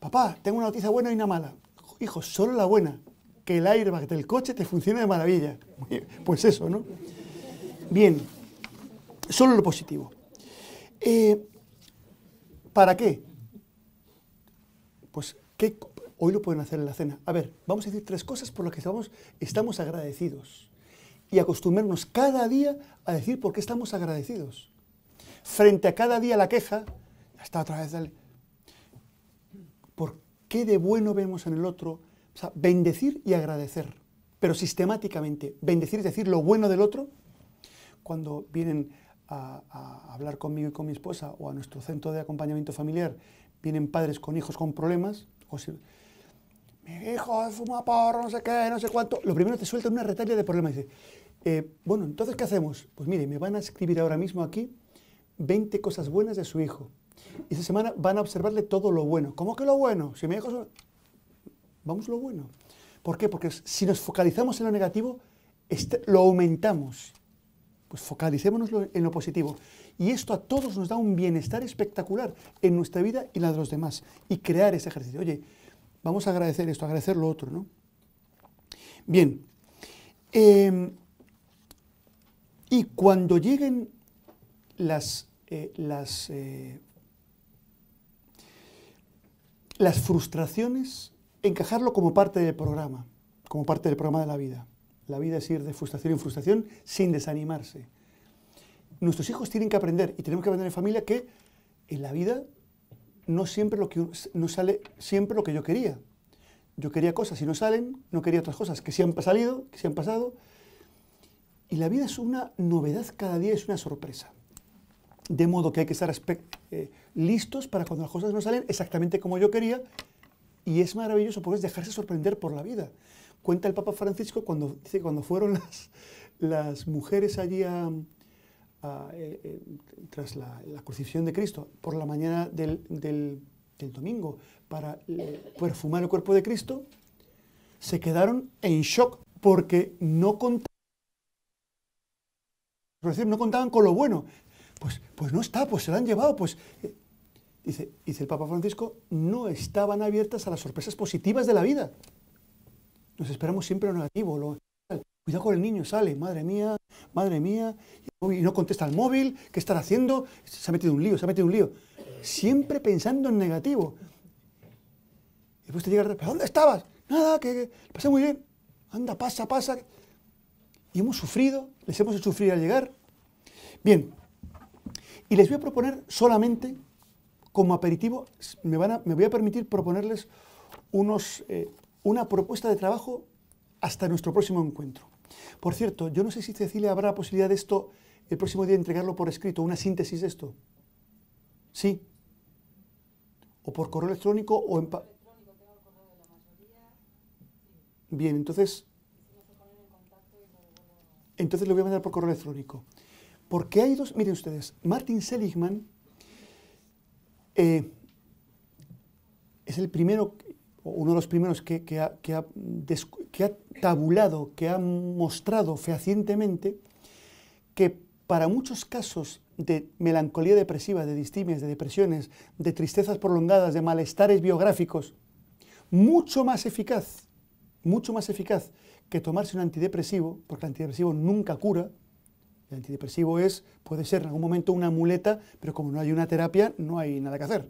Papá, tengo una noticia buena y una mala. Hijo, solo la buena que el airbag del coche te funcione de maravilla. Eh, pues eso, ¿no? Bien, solo lo positivo. Eh, ¿Para qué? Pues ¿qué? hoy lo pueden hacer en la cena. A ver, vamos a decir tres cosas por las que estamos, estamos agradecidos y acostumbrarnos cada día a decir por qué estamos agradecidos. Frente a cada día la queja, hasta otra vez, dale. ¿Por qué de bueno vemos en el otro? O sea, bendecir y agradecer, pero sistemáticamente. Bendecir es decir lo bueno del otro. Cuando vienen a, hablar conmigo y con mi esposa o a nuestro centro de acompañamiento familiar, vienen padres con hijos con problemas, o si, mi hijo fuma porro, no sé qué, no sé cuánto. Lo primero te suelta una retalia de problemas. Dice, eh, bueno, entonces, ¿qué hacemos? Pues mire, me van a escribir ahora mismo aquí 20 cosas buenas de su hijo. Y esa semana van a observarle todo lo bueno. ¿Cómo que lo bueno? Si mi hijo vamos lo bueno. ¿Por qué? Porque si nos focalizamos en lo negativo, este, lo aumentamos. Pues focalicémonos en lo positivo. Y esto a todos nos da un bienestar espectacular en nuestra vida y la de los demás. Y crear ese ejercicio. Oye, vamos a agradecer esto, agradecer lo otro, ¿no? Bien. Em, y cuando lleguen las, eh, las, eh, las frustraciones, encajarlo como parte del programa, como parte del programa de la vida. La vida es ir de frustración en frustración sin desanimarse. Nuestros hijos tienen que aprender y tenemos que aprender en familia que en la vida no siempre lo que no sale siempre lo que yo quería. Yo quería cosas y no salen, no quería otras cosas que se han salido, que se han pasado. Y la vida es una novedad cada día, es una sorpresa. De modo que hay que estar eh, listos para cuando las cosas no salen exactamente como yo quería, y es maravilloso porque es dejarse sorprender por la vida. Cuenta el Papa Francisco cuando, cuando fueron las, las mujeres allí eh, eh, tras la, la, crucifixión de Cristo, por la mañana del, domingo, para eh, perfumar el cuerpo de Cristo, se quedaron en shock porque no contaban, no contaban con lo bueno. Pues, pues no está, pues se lo han llevado, pues Dice, el Papa Francisco, no estaban abiertas a las sorpresas positivas de la vida. Nos esperamos siempre lo negativo, lo Cuidado con el niño, sale, madre mía, madre mía, y no contesta al móvil, ¿qué están haciendo? Se ha metido un lío, se ha metido un lío. Siempre pensando en negativo. Y después te llega, ¿pero dónde estabas? Nada, que, que pasé muy bien. Anda, pasa, pasa. Y hemos sufrido, les hemos hecho sufrir al llegar. Bien, y les voy a proponer solamente como aperitivo, me, van me voy a permitir proponerles unos, eh, una propuesta de trabajo hasta nuestro próximo encuentro. Por cierto, yo no sé si Cecilia habrá posibilidad de esto el próximo día entregarlo por escrito, una síntesis de esto. Sí. O por correo electrónico o en... Bien, entonces... Entonces lo voy a mandar por correo electrónico. Porque hay dos, miren ustedes, Martin Seligman eh, es el primero, uno de los primeros que, ha, tabulado, que ha mostrado fehacientemente que para muchos casos de melancolía depresiva, de distimias, de depresiones, de tristezas prolongadas, de malestares biográficos, mucho más eficaz, mucho más eficaz que tomarse un antidepresivo, porque el antidepresivo nunca cura, el antidepresivo es, puede ser en algún momento una muleta, pero como no hay una terapia, no hay nada que hacer.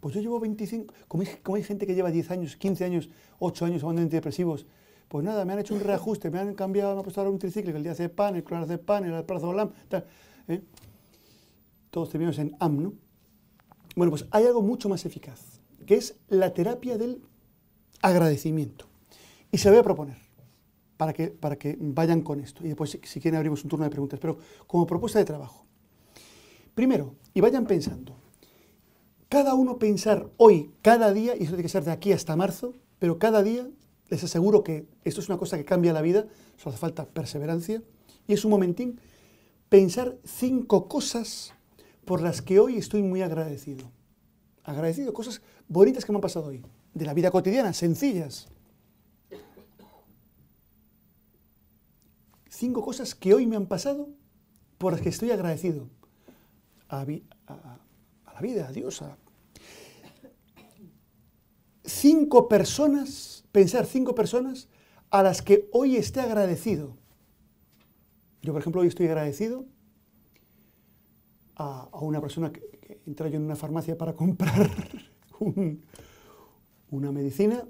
Pues yo llevo 25, como hay, gente que lleva 10 años, 15 años, 8 años tomando antidepresivos, pues nada, me han hecho un reajuste, me han cambiado, me han puesto ahora un triciclo, el día hace pan, el hace pan, el alprazolam, tal. ¿eh? Todos terminamos en AM, Bueno, pues hay algo mucho más eficaz, que es la terapia del agradecimiento. Y se lo voy a proponer para que, para que vayan con esto. Y después, si, quieren, abrimos un turno de preguntas. Pero como propuesta de trabajo. Primero, y vayan pensando. Cada uno pensar hoy, cada día, y eso tiene que ser de aquí hasta marzo, pero cada día les aseguro que esto es una cosa que cambia la vida, solo hace falta perseverancia, y es un momentín, pensar cinco cosas por las que hoy estoy muy agradecido. Agradecido, cosas bonitas que me han pasado hoy, de la vida cotidiana, sencillas. cinco cosas que hoy me han pasado por las que estoy agradecido a, la vida, a Dios. A... Cinco personas, pensar cinco personas a las que hoy esté agradecido. Yo, por ejemplo, hoy estoy agradecido a, una persona que, entra yo en una farmacia para comprar una medicina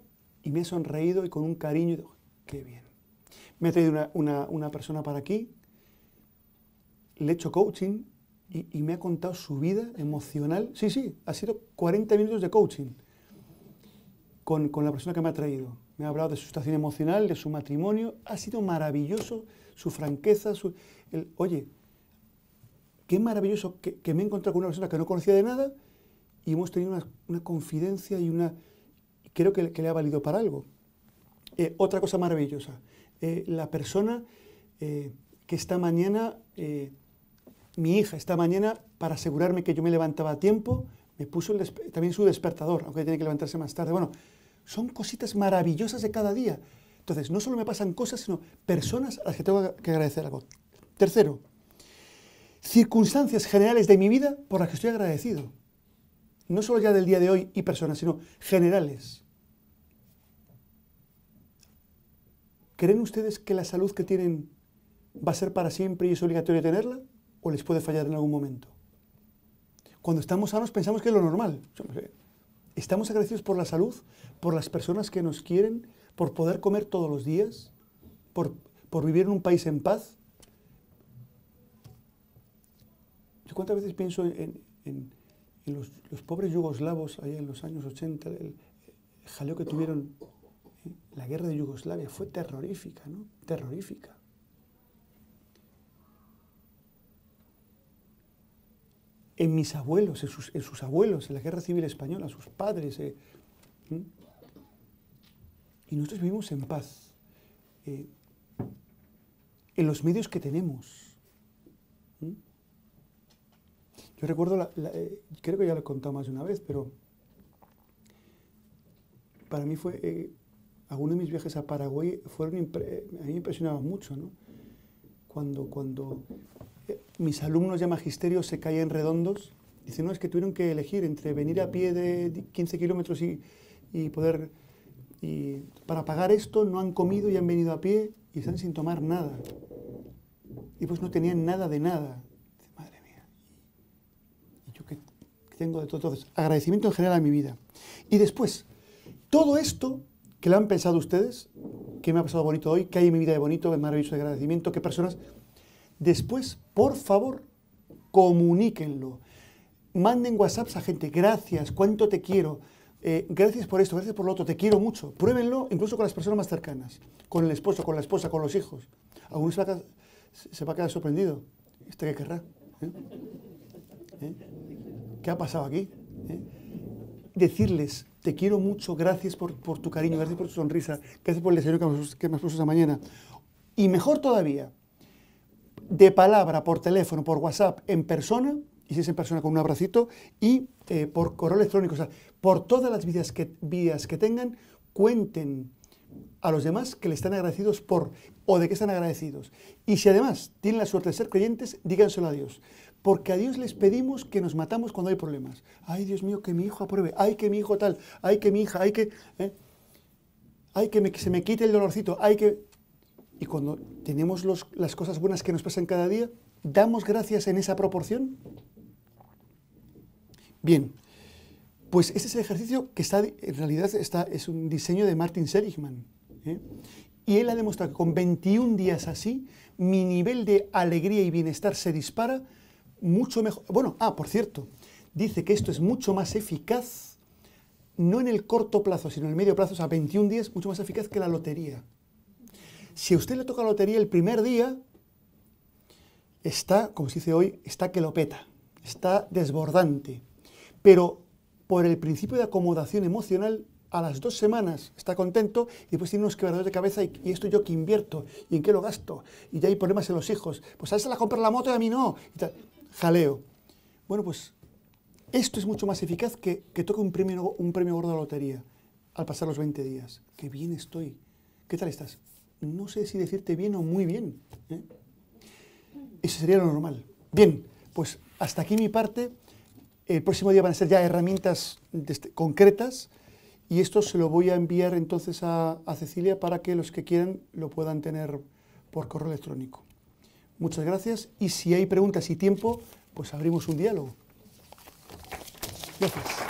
y me ha sonreído y con un cariño, qué bien me ha traído una, persona para aquí, le he hecho coaching y, me ha contado su vida emocional. Sí, sí, ha sido 40 minutos de coaching con, la persona que me ha traído. Me ha hablado de su situación emocional, de su matrimonio. Ha sido maravilloso su franqueza. Su, el, oye, qué maravilloso que, me he encontrado con una persona que no conocía de nada y hemos tenido una, confidencia y una... Creo que, le ha valido para algo. Eh, otra cosa maravillosa, eh, la persona eh, que esta mañana, eh, mi hija, esta mañana, para asegurarme que yo me levantaba a tiempo, me puso también su despertador, aunque tiene que levantarse más tarde. Bueno, son cositas maravillosas de cada día. Entonces, no solo me pasan cosas, sino personas a las que tengo que agradecer algo. Tercero, circunstancias generales de mi vida por las que estoy agradecido. No solo ya del día de hoy y personas, sino generales. ¿Creen ustedes que la salud que tienen va a ser para siempre y es obligatorio tenerla? ¿O les puede fallar en algún momento? Cuando estamos sanos pensamos que es lo normal. Estamos agradecidos por la salud, por las personas que nos quieren, por poder comer todos los días, por, vivir en un país en paz. cuántas veces pienso en, los, pobres yugoslavos allá en los años 80, el jaleo que tuvieron la guerra de Yugoslavia fue terrorífica, ¿no? Terrorífica. En mis abuelos, en sus, abuelos, en la guerra civil española, sus padres. Eh, y nosotros vivimos en paz. Eh, en los medios que tenemos. Yo recuerdo, eh, creo que ya lo he contado más de una vez, pero para mí fue algunos de mis viajes a Paraguay fueron a mí me impresionaban mucho, ¿no? Cuando, cuando eh, mis alumnos de magisterio se caían redondos, dicen, no, es que tuvieron que elegir entre venir a pie de 15 kilómetros y, poder... Y para pagar esto no han comido y han venido a pie y están sin tomar nada. Y pues no tenían nada de nada. madre mía. ¿Y yo qué, tengo de todo? Entonces, agradecimiento en general a mi vida. Y después, todo esto ¿Qué le han pensado ustedes? ¿Qué me ha pasado bonito hoy? ¿Qué hay en mi vida de bonito? ¿Qué maravilloso de agradecimiento? ¿Qué personas? Después, por favor, comuníquenlo. Manden WhatsApps a gente. Gracias, cuánto te quiero. Eh, gracias por esto, gracias por lo otro, te quiero mucho. Pruébenlo incluso con las personas más cercanas, con el esposo, con la esposa, con los hijos. Algunos se va a, quedar sorprendido. ¿Este qué querrá? ¿Eh? ¿Eh? ¿Qué ha pasado aquí? Decirles, te quiero mucho, gracias por, tu cariño, gracias por tu sonrisa, gracias por el deseo que me has esta mañana. Y mejor todavía, de palabra, por teléfono, por WhatsApp, en persona, y si es en persona con un abracito, y eh, por correo electrónico, o sea, por todas las vías que, que tengan, cuenten a los demás que le están agradecidos por o de qué están agradecidos. Y si además tienen la suerte de ser creyentes, díganselo a Dios porque a Dios les pedimos que nos matamos cuando hay problemas. Ay, Dios mío, que mi hijo apruebe. Ay, que mi hijo tal. Ay, que mi hija. Ay, que... ¿eh? Ay, que, se me quite el dolorcito. Ay, que... Y cuando tenemos las cosas buenas que nos pasan cada día, ¿damos gracias en esa proporción? Bien, pues ese es el ejercicio que está, en realidad está, es un diseño de Martin Seligman. ¿eh? Y él ha demostrado que con 21 días así, mi nivel de alegría y bienestar se dispara mucho mejor. Bueno, ah, por cierto, dice que esto es mucho más eficaz, no en el corto plazo, sino en el medio plazo, o sea, 21 días, mucho más eficaz que la lotería. Si a usted le toca la lotería el primer día, está, como se dice hoy, está que lo peta, está desbordante. Pero por el principio de acomodación emocional, a las dos semanas está contento y después tiene unos quebraderos de cabeza y, esto yo que invierto y en qué lo gasto y ya hay problemas en los hijos. Pues a esa la compra la moto y a mí no jaleo. Bueno, pues esto es mucho más eficaz que que toque un premio, un premio gordo de la lotería al pasar los 20 días. Qué bien estoy. ¿Qué tal estás? No sé si decirte bien o muy bien. ¿eh? Eso sería lo normal. Bien, pues hasta aquí mi parte. El próximo día van a ser ya herramientas este, concretas y esto se lo voy a enviar entonces a Cecilia para que los que quieran lo puedan tener por correo electrónico. Muchas gracias y si hay preguntas y tiempo, pues abrimos un diálogo. Gracias.